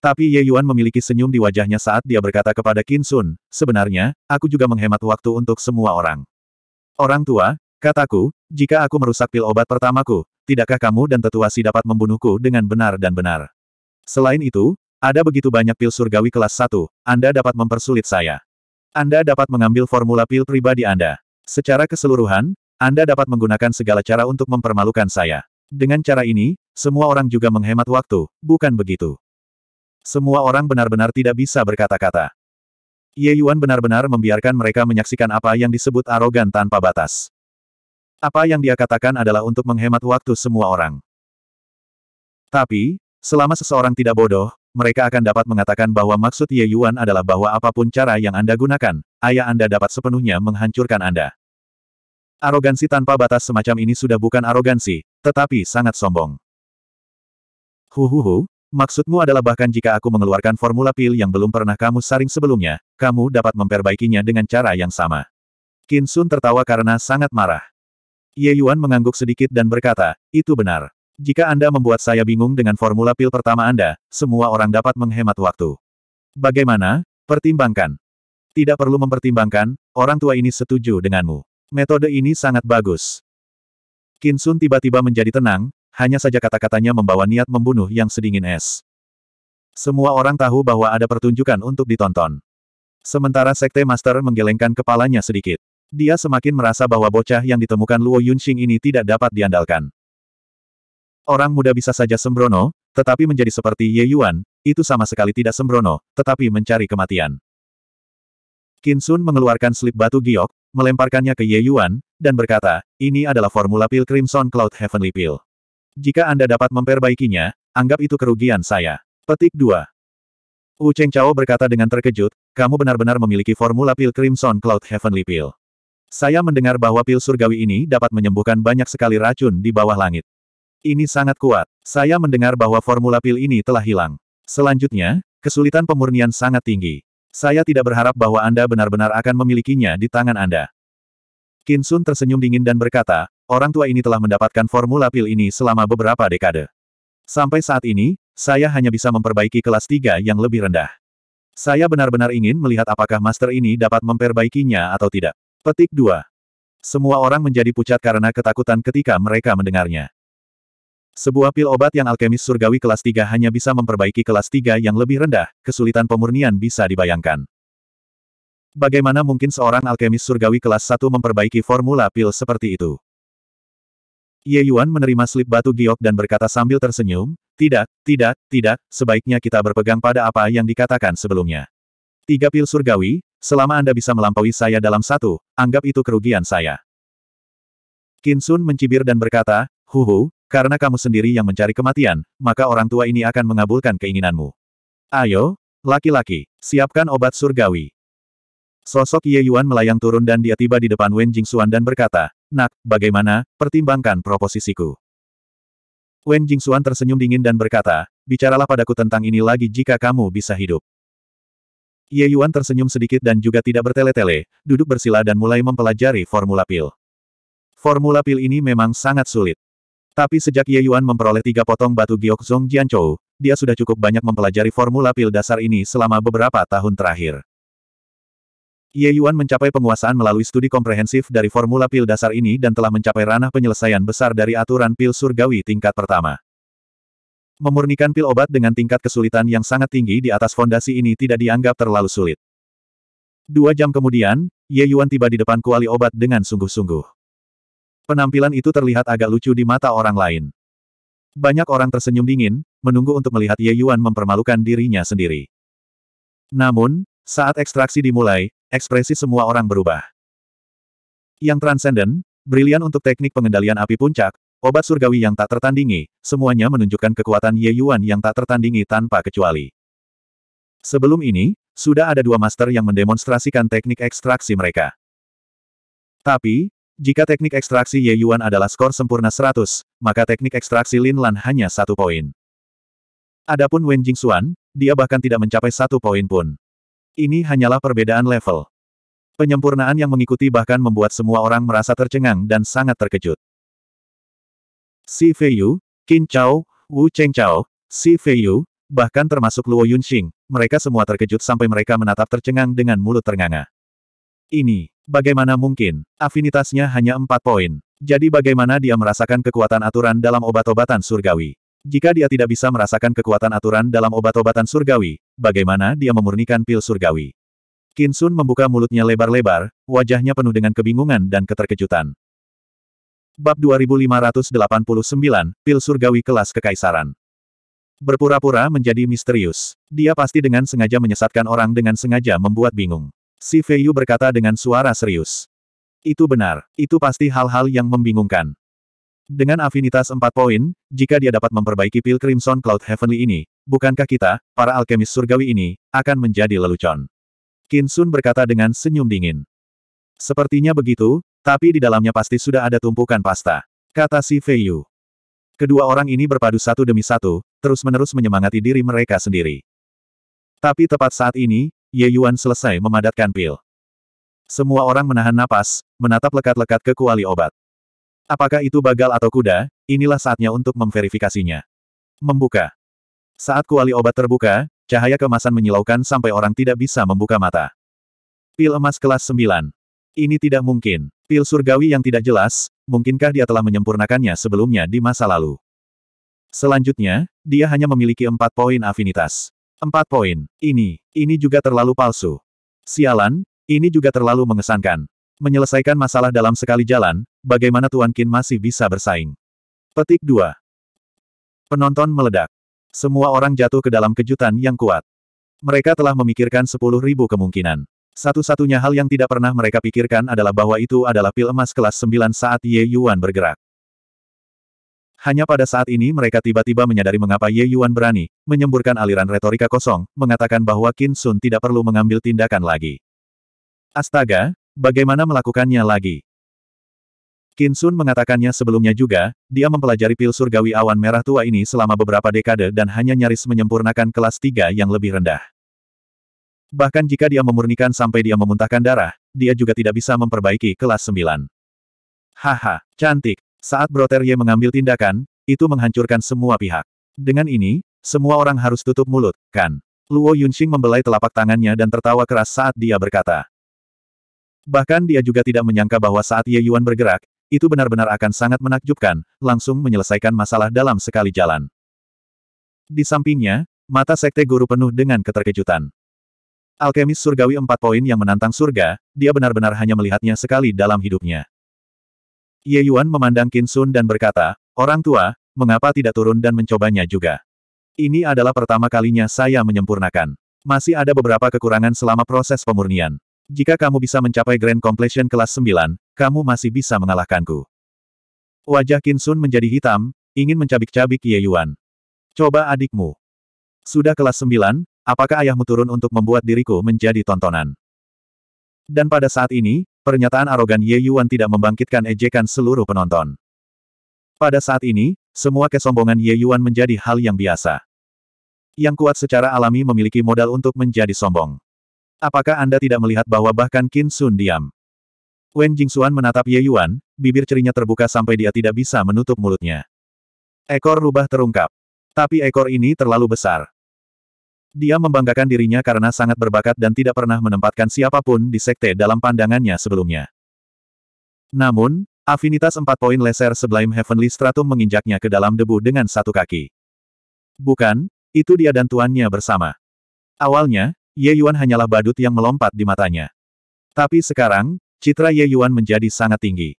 Tapi Ye Yuan memiliki senyum di wajahnya saat dia berkata kepada Qin Sun, sebenarnya, aku juga menghemat waktu untuk semua orang. Orang tua, kataku, jika aku merusak pil obat pertamaku, tidakkah kamu dan tetua si dapat membunuhku dengan benar dan benar? Selain itu, ada begitu banyak pil surgawi kelas 1, Anda dapat mempersulit saya. Anda dapat mengambil formula pil pribadi Anda. Secara keseluruhan, Anda dapat menggunakan segala cara untuk mempermalukan saya. Dengan cara ini, semua orang juga menghemat waktu, bukan begitu? Semua orang benar-benar tidak bisa berkata-kata. Ye Yuan benar-benar membiarkan mereka menyaksikan apa yang disebut arogan tanpa batas. Apa yang dia katakan adalah untuk menghemat waktu semua orang. Tapi, selama seseorang tidak bodoh, mereka akan dapat mengatakan bahwa maksud Ye Yuan adalah bahwa apapun cara yang Anda gunakan, ayah Anda dapat sepenuhnya menghancurkan Anda. Arogansi tanpa batas semacam ini sudah bukan arogansi, tetapi sangat sombong. Huhuhu, maksudmu adalah bahkan jika aku mengeluarkan formula pil yang belum pernah kamu saring sebelumnya, kamu dapat memperbaikinya dengan cara yang sama. Kinsun tertawa karena sangat marah. Ye Yuan mengangguk sedikit dan berkata, itu benar. Jika Anda membuat saya bingung dengan formula pil pertama Anda, semua orang dapat menghemat waktu. Bagaimana? Pertimbangkan. Tidak perlu mempertimbangkan, orang tua ini setuju denganmu. Metode ini sangat bagus. Sun tiba-tiba menjadi tenang, hanya saja kata-katanya membawa niat membunuh yang sedingin es. Semua orang tahu bahwa ada pertunjukan untuk ditonton. Sementara Sekte Master menggelengkan kepalanya sedikit. Dia semakin merasa bahwa bocah yang ditemukan Luo Yunxing ini tidak dapat diandalkan. Orang muda bisa saja sembrono, tetapi menjadi seperti Ye Yuan, itu sama sekali tidak sembrono, tetapi mencari kematian. Qin Sun mengeluarkan slip batu giok, melemparkannya ke Ye Yuan, dan berkata, ini adalah formula pil Crimson Cloud Heavenly Pill. Jika Anda dapat memperbaikinya, anggap itu kerugian saya. Petik 2. Wu Cheng Chao berkata dengan terkejut, kamu benar-benar memiliki formula pil Crimson Cloud Heavenly Pill. Saya mendengar bahwa pil surgawi ini dapat menyembuhkan banyak sekali racun di bawah langit. Ini sangat kuat. Saya mendengar bahwa formula pil ini telah hilang. Selanjutnya, kesulitan pemurnian sangat tinggi. Saya tidak berharap bahwa Anda benar-benar akan memilikinya di tangan Anda. Kinsun tersenyum dingin dan berkata, orang tua ini telah mendapatkan formula pil ini selama beberapa dekade. Sampai saat ini, saya hanya bisa memperbaiki kelas 3 yang lebih rendah. Saya benar-benar ingin melihat apakah master ini dapat memperbaikinya atau tidak. Petik 2. Semua orang menjadi pucat karena ketakutan ketika mereka mendengarnya. Sebuah pil obat yang alkemis surgawi kelas 3 hanya bisa memperbaiki kelas 3 yang lebih rendah, kesulitan pemurnian bisa dibayangkan. Bagaimana mungkin seorang alkemis surgawi kelas 1 memperbaiki formula pil seperti itu? Ye Yuan menerima slip batu giok dan berkata sambil tersenyum, tidak, tidak, tidak, sebaiknya kita berpegang pada apa yang dikatakan sebelumnya. Tiga pil surgawi, Selama Anda bisa melampaui saya dalam satu, anggap itu kerugian saya. Kinsun mencibir dan berkata, Huhu, karena kamu sendiri yang mencari kematian, maka orang tua ini akan mengabulkan keinginanmu. Ayo, laki-laki, siapkan obat surgawi. Sosok Ye Yuan melayang turun dan dia tiba di depan Wen Jingxuan dan berkata, Nak, bagaimana, pertimbangkan proposisiku. Wen Jingxuan tersenyum dingin dan berkata, bicaralah padaku tentang ini lagi jika kamu bisa hidup. Ye Yuan tersenyum sedikit dan juga tidak bertele-tele, duduk bersila dan mulai mempelajari formula pil. Formula pil ini memang sangat sulit. Tapi sejak Ye Yuan memperoleh tiga potong batu giok Zong Jianchou, dia sudah cukup banyak mempelajari formula pil dasar ini selama beberapa tahun terakhir. Ye Yuan mencapai penguasaan melalui studi komprehensif dari formula pil dasar ini dan telah mencapai ranah penyelesaian besar dari aturan pil surgawi tingkat pertama. Memurnikan pil obat dengan tingkat kesulitan yang sangat tinggi di atas fondasi ini tidak dianggap terlalu sulit. Dua jam kemudian, Ye Yuan tiba di depan kuali obat dengan sungguh-sungguh. Penampilan itu terlihat agak lucu di mata orang lain. Banyak orang tersenyum dingin, menunggu untuk melihat Ye Yuan mempermalukan dirinya sendiri. Namun, saat ekstraksi dimulai, ekspresi semua orang berubah. Yang transenden, brilian untuk teknik pengendalian api puncak, Obat surgawi yang tak tertandingi, semuanya menunjukkan kekuatan Ye Yuan yang tak tertandingi tanpa kecuali. Sebelum ini, sudah ada dua master yang mendemonstrasikan teknik ekstraksi mereka. Tapi, jika teknik ekstraksi Ye Yuan adalah skor sempurna 100, maka teknik ekstraksi Lin Lan hanya satu poin. Adapun Wen Jingxuan, dia bahkan tidak mencapai satu poin pun. Ini hanyalah perbedaan level. Penyempurnaan yang mengikuti bahkan membuat semua orang merasa tercengang dan sangat terkejut. Si Feiyu, Qin Chao, Wu Cheng Chao, Si Feiyu, bahkan termasuk Luo Yunxing, mereka semua terkejut sampai mereka menatap tercengang dengan mulut ternganga. Ini, bagaimana mungkin, afinitasnya hanya empat poin. Jadi bagaimana dia merasakan kekuatan aturan dalam obat-obatan surgawi? Jika dia tidak bisa merasakan kekuatan aturan dalam obat-obatan surgawi, bagaimana dia memurnikan pil surgawi? Kinsun membuka mulutnya lebar-lebar, wajahnya penuh dengan kebingungan dan keterkejutan. Bab 2589, Pil Surgawi Kelas Kekaisaran. Berpura-pura menjadi misterius. Dia pasti dengan sengaja menyesatkan orang dengan sengaja membuat bingung. Si Feiyu berkata dengan suara serius. Itu benar, itu pasti hal-hal yang membingungkan. Dengan afinitas empat poin, jika dia dapat memperbaiki pil Crimson Cloud Heavenly ini, bukankah kita, para alkemis surgawi ini, akan menjadi lelucon? Kinsun berkata dengan senyum dingin. Sepertinya begitu, tapi di dalamnya pasti sudah ada tumpukan pasta. Kata si Fei Yu. Kedua orang ini berpadu satu demi satu, terus-menerus menyemangati diri mereka sendiri. Tapi tepat saat ini, Ye Yuan selesai memadatkan pil. Semua orang menahan napas, menatap lekat-lekat ke kuali obat. Apakah itu bagal atau kuda, inilah saatnya untuk memverifikasinya. Membuka. Saat kuali obat terbuka, cahaya kemasan menyilaukan sampai orang tidak bisa membuka mata. Pil emas kelas 9. Ini tidak mungkin. Pil surgawi yang tidak jelas, mungkinkah dia telah menyempurnakannya sebelumnya di masa lalu? Selanjutnya, dia hanya memiliki empat poin afinitas. Empat poin. Ini, ini juga terlalu palsu. Sialan, ini juga terlalu mengesankan. Menyelesaikan masalah dalam sekali jalan, bagaimana Tuan Kin masih bisa bersaing? Petik 2. Penonton meledak. Semua orang jatuh ke dalam kejutan yang kuat. Mereka telah memikirkan sepuluh ribu kemungkinan. Satu-satunya hal yang tidak pernah mereka pikirkan adalah bahwa itu adalah pil emas kelas 9 saat Ye Yuan bergerak. Hanya pada saat ini mereka tiba-tiba menyadari mengapa Ye Yuan berani, menyemburkan aliran retorika kosong, mengatakan bahwa Qin Sun tidak perlu mengambil tindakan lagi. Astaga, bagaimana melakukannya lagi? Qin Sun mengatakannya sebelumnya juga, dia mempelajari pil surgawi awan merah tua ini selama beberapa dekade dan hanya nyaris menyempurnakan kelas 3 yang lebih rendah. Bahkan jika dia memurnikan sampai dia memuntahkan darah, dia juga tidak bisa memperbaiki kelas 9. Haha, cantik. Saat Ye mengambil tindakan, itu menghancurkan semua pihak. Dengan ini, semua orang harus tutup mulut, kan? Luo Yunxing membelai telapak tangannya dan tertawa keras saat dia berkata. Bahkan dia juga tidak menyangka bahwa saat Ye Yuan bergerak, itu benar-benar akan sangat menakjubkan, langsung menyelesaikan masalah dalam sekali jalan. Di sampingnya, mata sekte guru penuh dengan keterkejutan. Alkemis surgawi empat poin yang menantang surga, dia benar-benar hanya melihatnya sekali dalam hidupnya. Ye Yuan memandang Qin Sun dan berkata, Orang tua, mengapa tidak turun dan mencobanya juga? Ini adalah pertama kalinya saya menyempurnakan. Masih ada beberapa kekurangan selama proses pemurnian. Jika kamu bisa mencapai Grand Completion kelas 9, kamu masih bisa mengalahkanku. Wajah Qin Sun menjadi hitam, ingin mencabik-cabik Ye Yuan. Coba adikmu. Sudah kelas 9, Apakah ayahmu turun untuk membuat diriku menjadi tontonan? Dan pada saat ini, pernyataan arogan Ye Yuan tidak membangkitkan ejekan seluruh penonton. Pada saat ini, semua kesombongan Ye Yuan menjadi hal yang biasa. Yang kuat secara alami memiliki modal untuk menjadi sombong. Apakah Anda tidak melihat bahwa bahkan Qin Sun diam? Wen Jingxuan menatap Ye Yuan, bibir cerinya terbuka sampai dia tidak bisa menutup mulutnya. Ekor rubah terungkap. Tapi ekor ini terlalu besar. Dia membanggakan dirinya karena sangat berbakat dan tidak pernah menempatkan siapapun di sekte dalam pandangannya sebelumnya. Namun, afinitas empat poin leser Sublime Heavenly Stratum menginjaknya ke dalam debu dengan satu kaki. Bukan, itu dia dan tuannya bersama. Awalnya, Ye Yuan hanyalah badut yang melompat di matanya. Tapi sekarang, citra Ye Yuan menjadi sangat tinggi.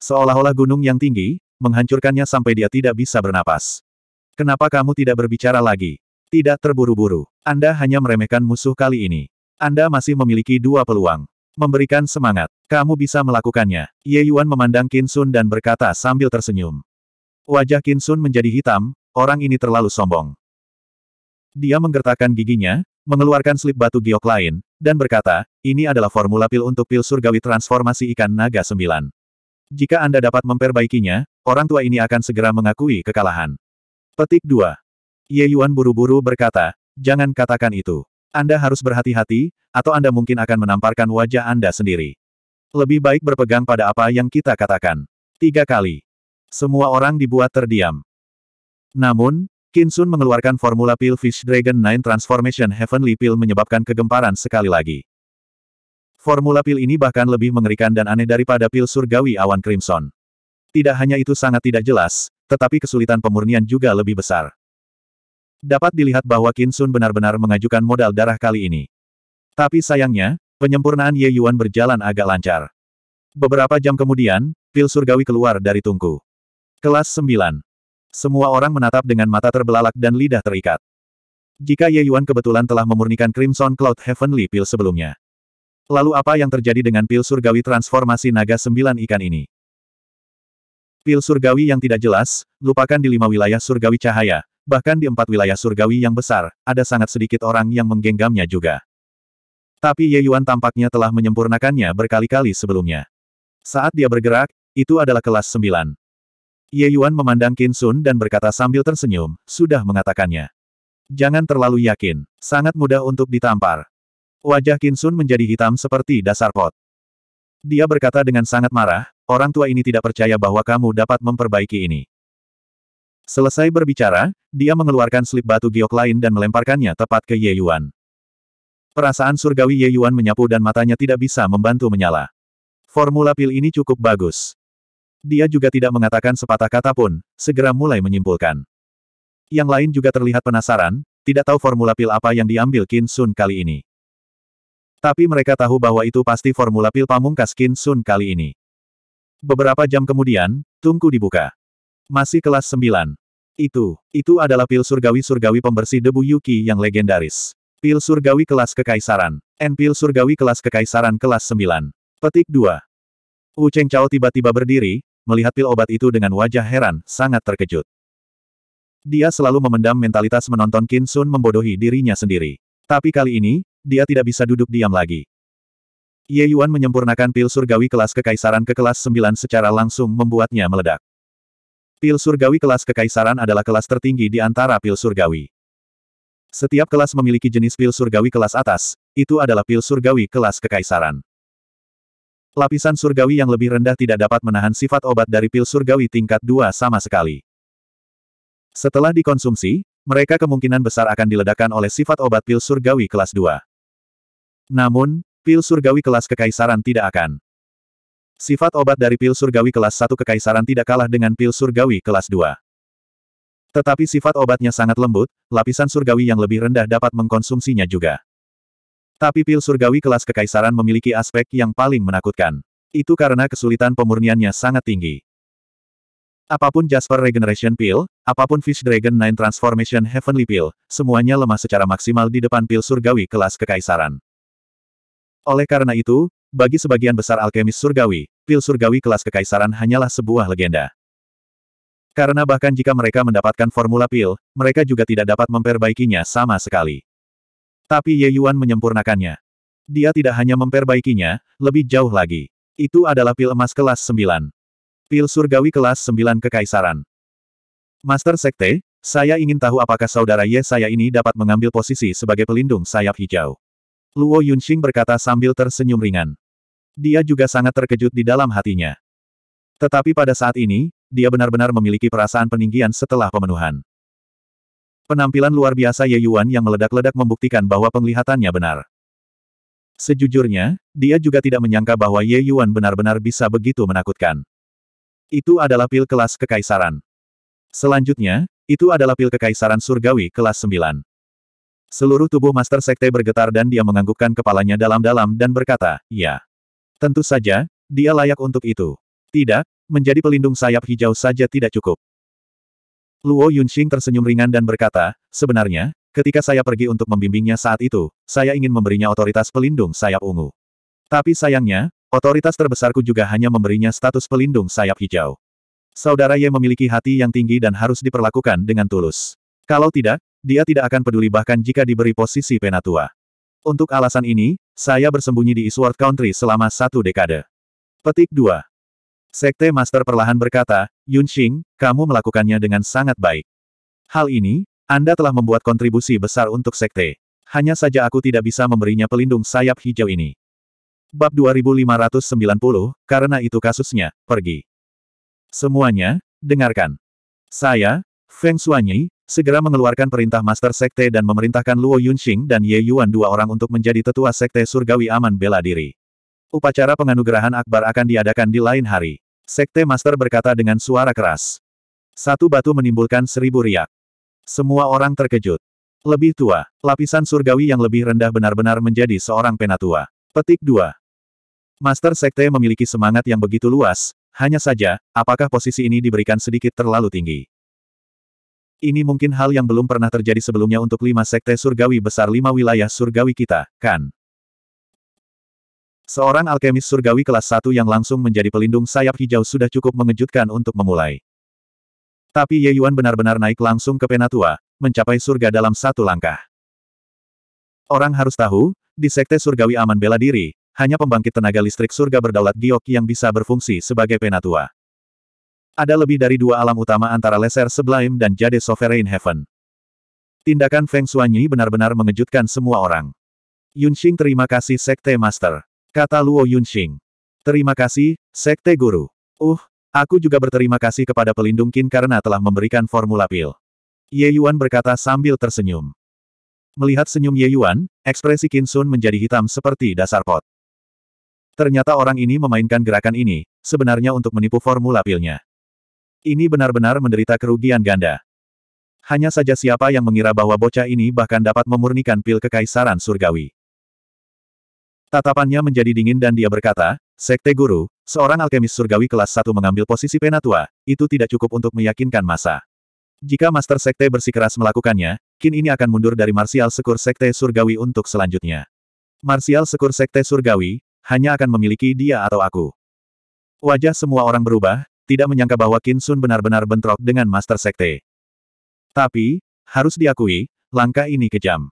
Seolah-olah gunung yang tinggi, menghancurkannya sampai dia tidak bisa bernapas. Kenapa kamu tidak berbicara lagi? Tidak terburu-buru. Anda hanya meremehkan musuh kali ini. Anda masih memiliki dua peluang. Memberikan semangat. Kamu bisa melakukannya. Ye Yuan memandang Kinsun dan berkata sambil tersenyum. Wajah Kinsun menjadi hitam, orang ini terlalu sombong. Dia menggertakkan giginya, mengeluarkan slip batu giok lain, dan berkata, ini adalah formula pil untuk pil surgawi transformasi ikan naga sembilan. Jika Anda dapat memperbaikinya, orang tua ini akan segera mengakui kekalahan. Petik 2. Ye Yuan buru-buru berkata, jangan katakan itu. Anda harus berhati-hati, atau Anda mungkin akan menamparkan wajah Anda sendiri. Lebih baik berpegang pada apa yang kita katakan. Tiga kali. Semua orang dibuat terdiam. Namun, Kinsun mengeluarkan formula pil Fish Dragon Nine Transformation Heavenly Pill menyebabkan kegemparan sekali lagi. Formula pil ini bahkan lebih mengerikan dan aneh daripada pil surgawi awan crimson. Tidak hanya itu sangat tidak jelas, tetapi kesulitan pemurnian juga lebih besar. Dapat dilihat bahwa Qin Sun benar-benar mengajukan modal darah kali ini. Tapi sayangnya, penyempurnaan Ye Yuan berjalan agak lancar. Beberapa jam kemudian, pil surgawi keluar dari tungku. Kelas 9. Semua orang menatap dengan mata terbelalak dan lidah terikat. Jika Ye Yuan kebetulan telah memurnikan Crimson Cloud Heavenly pil sebelumnya. Lalu apa yang terjadi dengan pil surgawi transformasi naga sembilan ikan ini? Pil surgawi yang tidak jelas, lupakan di lima wilayah surgawi cahaya, Bahkan di empat wilayah surgawi yang besar, ada sangat sedikit orang yang menggenggamnya juga. Tapi Ye Yuan tampaknya telah menyempurnakannya berkali-kali sebelumnya. Saat dia bergerak, itu adalah kelas sembilan. Ye Yuan memandang Qin Sun dan berkata sambil tersenyum, sudah mengatakannya. Jangan terlalu yakin, sangat mudah untuk ditampar. Wajah Qin Sun menjadi hitam seperti dasar pot. Dia berkata dengan sangat marah, orang tua ini tidak percaya bahwa kamu dapat memperbaiki ini. Selesai berbicara, dia mengeluarkan slip batu giok lain dan melemparkannya tepat ke Ye Yuan. Perasaan surgawi Ye Yuan menyapu dan matanya tidak bisa membantu menyala. Formula pil ini cukup bagus. Dia juga tidak mengatakan sepatah kata pun, segera mulai menyimpulkan. Yang lain juga terlihat penasaran, tidak tahu formula pil apa yang diambil Kin Sun kali ini. Tapi mereka tahu bahwa itu pasti formula pil pamungkas Kin Sun kali ini. Beberapa jam kemudian, tungku dibuka. Masih kelas 9. Itu, itu adalah pil surgawi-surgawi pembersih debu Yuki yang legendaris. Pil surgawi kelas kekaisaran. N pil surgawi kelas kekaisaran kelas 9. Petik 2. Wu Cheng Chao tiba-tiba berdiri, melihat pil obat itu dengan wajah heran, sangat terkejut. Dia selalu memendam mentalitas menonton Qin Sun membodohi dirinya sendiri. Tapi kali ini, dia tidak bisa duduk diam lagi. Ye Yuan menyempurnakan pil surgawi kelas kekaisaran ke kelas 9 secara langsung membuatnya meledak. Pil surgawi kelas kekaisaran adalah kelas tertinggi di antara pil surgawi. Setiap kelas memiliki jenis pil surgawi kelas atas, itu adalah pil surgawi kelas kekaisaran. Lapisan surgawi yang lebih rendah tidak dapat menahan sifat obat dari pil surgawi tingkat 2 sama sekali. Setelah dikonsumsi, mereka kemungkinan besar akan diledakkan oleh sifat obat pil surgawi kelas 2. Namun, pil surgawi kelas kekaisaran tidak akan. Sifat obat dari pil surgawi kelas 1 kekaisaran tidak kalah dengan pil surgawi kelas 2. Tetapi sifat obatnya sangat lembut, lapisan surgawi yang lebih rendah dapat mengkonsumsinya juga. Tapi pil surgawi kelas kekaisaran memiliki aspek yang paling menakutkan. Itu karena kesulitan pemurniannya sangat tinggi. Apapun Jasper Regeneration Pill, apapun Fish Dragon Nine Transformation Heavenly Pill, semuanya lemah secara maksimal di depan pil surgawi kelas kekaisaran. Oleh karena itu, bagi sebagian besar alkemis surgawi, pil surgawi kelas kekaisaran hanyalah sebuah legenda. Karena bahkan jika mereka mendapatkan formula pil, mereka juga tidak dapat memperbaikinya sama sekali. Tapi Ye Yuan menyempurnakannya. Dia tidak hanya memperbaikinya, lebih jauh lagi. Itu adalah pil emas kelas 9. Pil surgawi kelas 9 kekaisaran. Master Sekte, saya ingin tahu apakah saudara Ye saya ini dapat mengambil posisi sebagai pelindung sayap hijau. Luo Yunxing berkata sambil tersenyum ringan. Dia juga sangat terkejut di dalam hatinya. Tetapi pada saat ini, dia benar-benar memiliki perasaan peninggian setelah pemenuhan. Penampilan luar biasa Ye Yuan yang meledak-ledak membuktikan bahwa penglihatannya benar. Sejujurnya, dia juga tidak menyangka bahwa Ye Yuan benar-benar bisa begitu menakutkan. Itu adalah pil kelas kekaisaran. Selanjutnya, itu adalah pil kekaisaran surgawi kelas 9. Seluruh tubuh Master Sekte bergetar dan dia menganggukkan kepalanya dalam-dalam dan berkata, ya. Tentu saja, dia layak untuk itu. Tidak, menjadi pelindung sayap hijau saja tidak cukup. Luo Yunxing tersenyum ringan dan berkata, sebenarnya, ketika saya pergi untuk membimbingnya saat itu, saya ingin memberinya otoritas pelindung sayap ungu. Tapi sayangnya, otoritas terbesarku juga hanya memberinya status pelindung sayap hijau. Saudara Ye memiliki hati yang tinggi dan harus diperlakukan dengan tulus. Kalau tidak, dia tidak akan peduli bahkan jika diberi posisi penatua. Untuk alasan ini, saya bersembunyi di Eastward Country selama satu dekade. Petik 2. Sekte Master perlahan berkata, Yun Xing, kamu melakukannya dengan sangat baik. Hal ini, Anda telah membuat kontribusi besar untuk sekte. Hanya saja aku tidak bisa memberinya pelindung sayap hijau ini. Bab 2590, karena itu kasusnya, pergi. Semuanya, dengarkan. Saya, Feng Xuanyi, segera mengeluarkan perintah Master Sekte dan memerintahkan Luo Yunxing dan Ye Yuan dua orang untuk menjadi tetua Sekte Surgawi Aman Bela Diri. Upacara penganugerahan akbar akan diadakan di lain hari. Sekte Master berkata dengan suara keras. Satu batu menimbulkan seribu riak. Semua orang terkejut. Lebih tua, lapisan surgawi yang lebih rendah benar-benar menjadi seorang penatua. Petik 2. Master Sekte memiliki semangat yang begitu luas, hanya saja, apakah posisi ini diberikan sedikit terlalu tinggi? Ini mungkin hal yang belum pernah terjadi sebelumnya untuk lima sekte surgawi besar lima wilayah surgawi kita, kan? Seorang alkemis surgawi kelas satu yang langsung menjadi pelindung sayap hijau sudah cukup mengejutkan untuk memulai. Tapi Ye Yuan benar-benar naik langsung ke Penatua, mencapai surga dalam satu langkah. Orang harus tahu, di sekte surgawi aman bela diri, hanya pembangkit tenaga listrik surga berdaulat giok yang bisa berfungsi sebagai Penatua ada lebih dari dua alam utama antara Lesser Sublime dan Jade Sovereign Heaven. Tindakan Feng Xuanyi benar-benar mengejutkan semua orang. Yunxing terima kasih Sekte Master. Kata Luo Yunxing. Terima kasih, Sekte Guru. Uh, aku juga berterima kasih kepada pelindung Kin karena telah memberikan formula pil. Ye Yuan berkata sambil tersenyum. Melihat senyum Ye Yuan, ekspresi Kin Sun menjadi hitam seperti dasar pot. Ternyata orang ini memainkan gerakan ini, sebenarnya untuk menipu formula pilnya. Ini benar-benar menderita kerugian ganda. Hanya saja siapa yang mengira bahwa bocah ini bahkan dapat memurnikan pil kekaisaran surgawi. Tatapannya menjadi dingin dan dia berkata, Sekte Guru, seorang alkemis surgawi kelas 1 mengambil posisi penatua, itu tidak cukup untuk meyakinkan masa. Jika Master Sekte bersikeras melakukannya, Kin ini akan mundur dari Marsial Sekur Sekte Surgawi untuk selanjutnya. Marsial Sekur Sekte Surgawi, hanya akan memiliki dia atau aku. Wajah semua orang berubah, tidak menyangka bahwa Kinsun benar-benar bentrok dengan Master Sekte. Tapi, harus diakui, langkah ini kejam.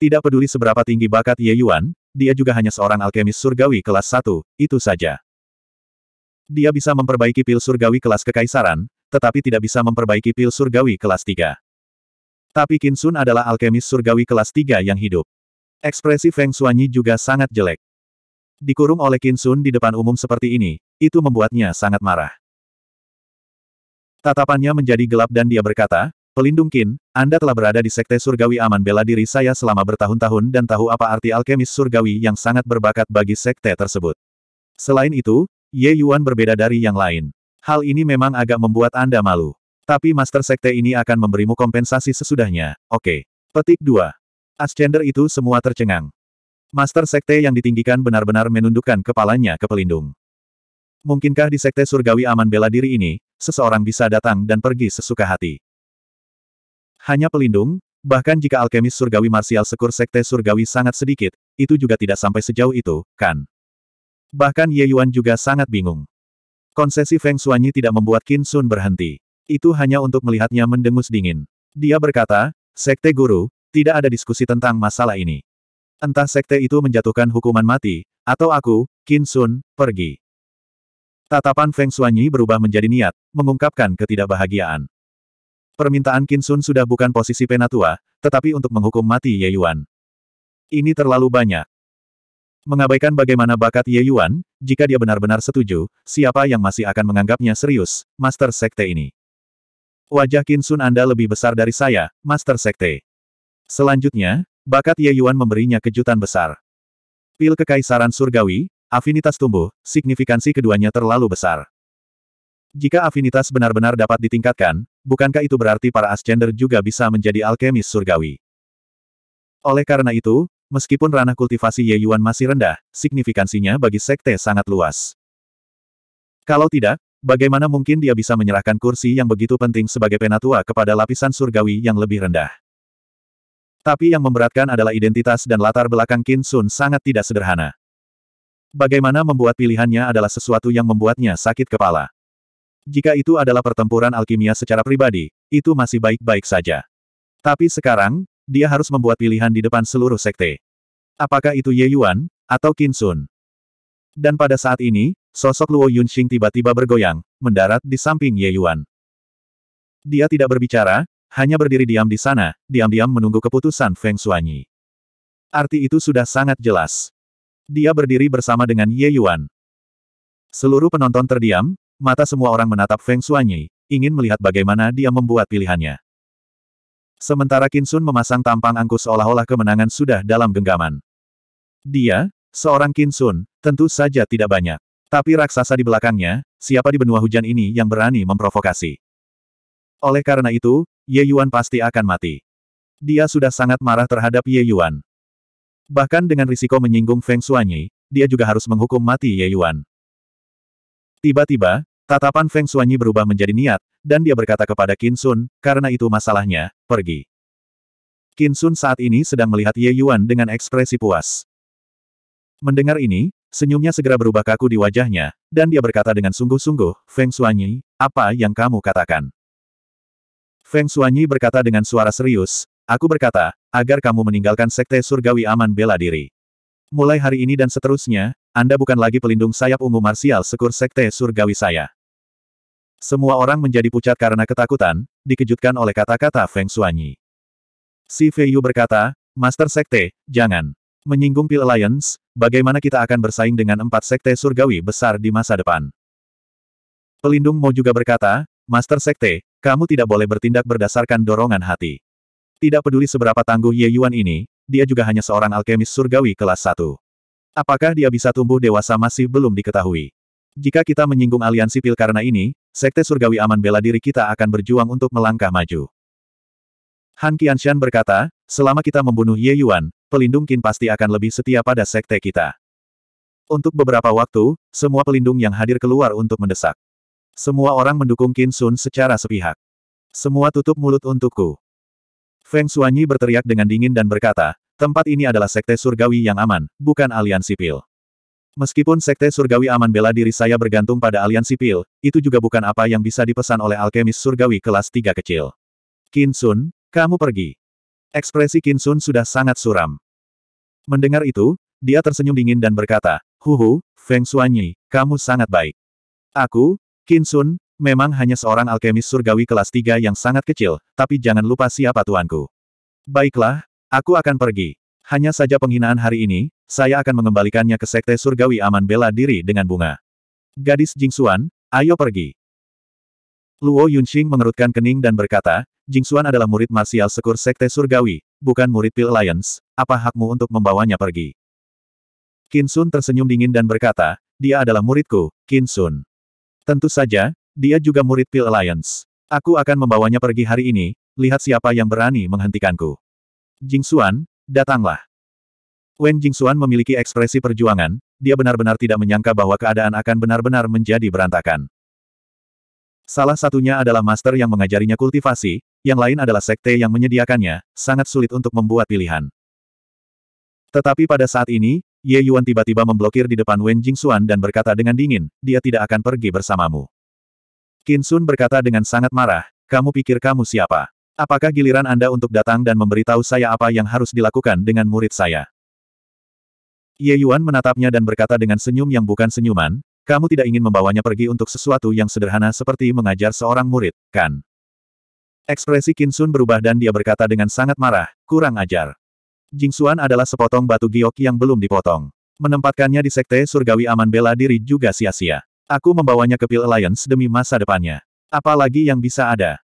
Tidak peduli seberapa tinggi bakat Ye Yuan, dia juga hanya seorang alkemis surgawi kelas 1, itu saja. Dia bisa memperbaiki pil surgawi kelas kekaisaran, tetapi tidak bisa memperbaiki pil surgawi kelas 3. Tapi Kinsun adalah alkemis surgawi kelas 3 yang hidup. Ekspresi Feng Xuanyi juga sangat jelek dikurung oleh Kinsun di depan umum seperti ini, itu membuatnya sangat marah. Tatapannya menjadi gelap dan dia berkata, Pelindung Kin, Anda telah berada di Sekte Surgawi Aman Bela Diri saya selama bertahun-tahun dan tahu apa arti alkemis surgawi yang sangat berbakat bagi Sekte tersebut. Selain itu, Ye Yuan berbeda dari yang lain. Hal ini memang agak membuat Anda malu. Tapi Master Sekte ini akan memberimu kompensasi sesudahnya, oke. Okay. Petik 2. Ascender itu semua tercengang. Master Sekte yang ditinggikan benar-benar menundukkan kepalanya ke pelindung. Mungkinkah di Sekte Surgawi Aman Bela Diri ini, seseorang bisa datang dan pergi sesuka hati? Hanya pelindung, bahkan jika alkemis surgawi marsial sekur Sekte Surgawi sangat sedikit, itu juga tidak sampai sejauh itu, kan? Bahkan Ye Yuan juga sangat bingung. Konsesi Feng Shuanyi tidak membuat Qin Sun berhenti. Itu hanya untuk melihatnya mendengus dingin. Dia berkata, Sekte Guru, tidak ada diskusi tentang masalah ini. Entah sekte itu menjatuhkan hukuman mati, atau aku, Qin Sun, pergi. Tatapan Feng Suanyi berubah menjadi niat, mengungkapkan ketidakbahagiaan. Permintaan Qin Sun sudah bukan posisi penatua, tetapi untuk menghukum mati Ye Yuan. Ini terlalu banyak. Mengabaikan bagaimana bakat Ye Yuan, jika dia benar-benar setuju, siapa yang masih akan menganggapnya serius, Master Sekte ini. Wajah Qin Sun Anda lebih besar dari saya, Master Sekte. Selanjutnya, Bakat Ye Yuan memberinya kejutan besar. Pil Kekaisaran Surgawi, afinitas tumbuh, signifikansi keduanya terlalu besar. Jika afinitas benar-benar dapat ditingkatkan, bukankah itu berarti para Ascender juga bisa menjadi alkemis surgawi? Oleh karena itu, meskipun ranah kultivasi Ye Yuan masih rendah, signifikansinya bagi sekte sangat luas. Kalau tidak, bagaimana mungkin dia bisa menyerahkan kursi yang begitu penting sebagai penatua kepada lapisan surgawi yang lebih rendah? Tapi yang memberatkan adalah identitas dan latar belakang Qin Sun sangat tidak sederhana. Bagaimana membuat pilihannya adalah sesuatu yang membuatnya sakit kepala. Jika itu adalah pertempuran alkimia secara pribadi, itu masih baik-baik saja. Tapi sekarang, dia harus membuat pilihan di depan seluruh sekte. Apakah itu Ye Yuan, atau Qin Sun? Dan pada saat ini, sosok Luo Yunxing tiba-tiba bergoyang, mendarat di samping Ye Yuan. Dia tidak berbicara, hanya berdiri diam di sana, diam-diam menunggu keputusan Feng Xuanyi. Arti itu sudah sangat jelas. Dia berdiri bersama dengan Ye Yuan. Seluruh penonton terdiam, mata semua orang menatap Feng Xuanyi, ingin melihat bagaimana dia membuat pilihannya. Sementara Kinsun memasang tampang angkuh seolah-olah kemenangan sudah dalam genggaman. Dia, seorang Kinsun, tentu saja tidak banyak. Tapi raksasa di belakangnya, siapa di benua hujan ini yang berani memprovokasi? Oleh karena itu, Ye Yuan pasti akan mati. Dia sudah sangat marah terhadap Ye Yuan. Bahkan dengan risiko menyinggung Feng Xuanyi, dia juga harus menghukum mati Ye Yuan. Tiba-tiba, tatapan Feng Xuanyi berubah menjadi niat, dan dia berkata kepada Qin Sun, karena itu masalahnya, pergi. Qin Sun saat ini sedang melihat Ye Yuan dengan ekspresi puas. Mendengar ini, senyumnya segera berubah kaku di wajahnya, dan dia berkata dengan sungguh-sungguh, Feng Xuanyi, apa yang kamu katakan? Feng Suanyi berkata dengan suara serius, Aku berkata, agar kamu meninggalkan sekte surgawi aman bela diri. Mulai hari ini dan seterusnya, Anda bukan lagi pelindung sayap ungu marsial sekur sekte surgawi saya. Semua orang menjadi pucat karena ketakutan, dikejutkan oleh kata-kata Feng Suanyi. Si Fei Yu berkata, Master Sekte, jangan. Menyinggung Pil Alliance, bagaimana kita akan bersaing dengan empat sekte surgawi besar di masa depan? Pelindung Mo juga berkata, Master Sekte, kamu tidak boleh bertindak berdasarkan dorongan hati. Tidak peduli seberapa tangguh Ye Yuan ini, dia juga hanya seorang alkemis surgawi kelas 1. Apakah dia bisa tumbuh dewasa masih belum diketahui. Jika kita menyinggung aliansi pil karena ini, Sekte Surgawi Aman Bela Diri kita akan berjuang untuk melangkah maju. Han Qianshan berkata, selama kita membunuh Ye Yuan, pelindung Qin pasti akan lebih setia pada Sekte kita. Untuk beberapa waktu, semua pelindung yang hadir keluar untuk mendesak. Semua orang mendukung Qin Sun secara sepihak. Semua tutup mulut untukku. Feng Suanyi berteriak dengan dingin dan berkata, tempat ini adalah sekte surgawi yang aman, bukan alian sipil. Meskipun sekte surgawi aman bela diri saya bergantung pada alian sipil, itu juga bukan apa yang bisa dipesan oleh alkemis surgawi kelas 3 kecil. Qin Sun, kamu pergi. Ekspresi Qin Sun sudah sangat suram. Mendengar itu, dia tersenyum dingin dan berkata, Huhu, Feng Suanyi, kamu sangat baik. Aku, Kinsun, Sun, memang hanya seorang alkemis surgawi kelas 3 yang sangat kecil, tapi jangan lupa siapa tuanku. Baiklah, aku akan pergi. Hanya saja penghinaan hari ini, saya akan mengembalikannya ke sekte surgawi aman bela diri dengan bunga. Gadis Jingsuan, ayo pergi. Luo Yunxing mengerutkan kening dan berkata, Jingsuan adalah murid marsial sekur sekte surgawi, bukan murid Pil Lions. apa hakmu untuk membawanya pergi? Kinsun Sun tersenyum dingin dan berkata, dia adalah muridku, Kinsun. Sun. Tentu saja, dia juga murid Pil Alliance. Aku akan membawanya pergi hari ini, lihat siapa yang berani menghentikanku. Jingxuan, datanglah. Wen Jingxuan memiliki ekspresi perjuangan, dia benar-benar tidak menyangka bahwa keadaan akan benar-benar menjadi berantakan. Salah satunya adalah master yang mengajarinya kultivasi, yang lain adalah sekte yang menyediakannya, sangat sulit untuk membuat pilihan. Tetapi pada saat ini, Ye Yuan tiba-tiba memblokir di depan Wen Jingxuan dan berkata dengan dingin, dia tidak akan pergi bersamamu. Qin Sun berkata dengan sangat marah, kamu pikir kamu siapa? Apakah giliran Anda untuk datang dan memberitahu saya apa yang harus dilakukan dengan murid saya? Ye Yuan menatapnya dan berkata dengan senyum yang bukan senyuman, kamu tidak ingin membawanya pergi untuk sesuatu yang sederhana seperti mengajar seorang murid, kan? Ekspresi Qin Sun berubah dan dia berkata dengan sangat marah, kurang ajar. Jingxuan adalah sepotong batu giok yang belum dipotong. Menempatkannya di Sekte Surgawi Aman Bela Diri juga sia-sia. Aku membawanya ke Pil Alliance demi masa depannya. Apalagi yang bisa ada.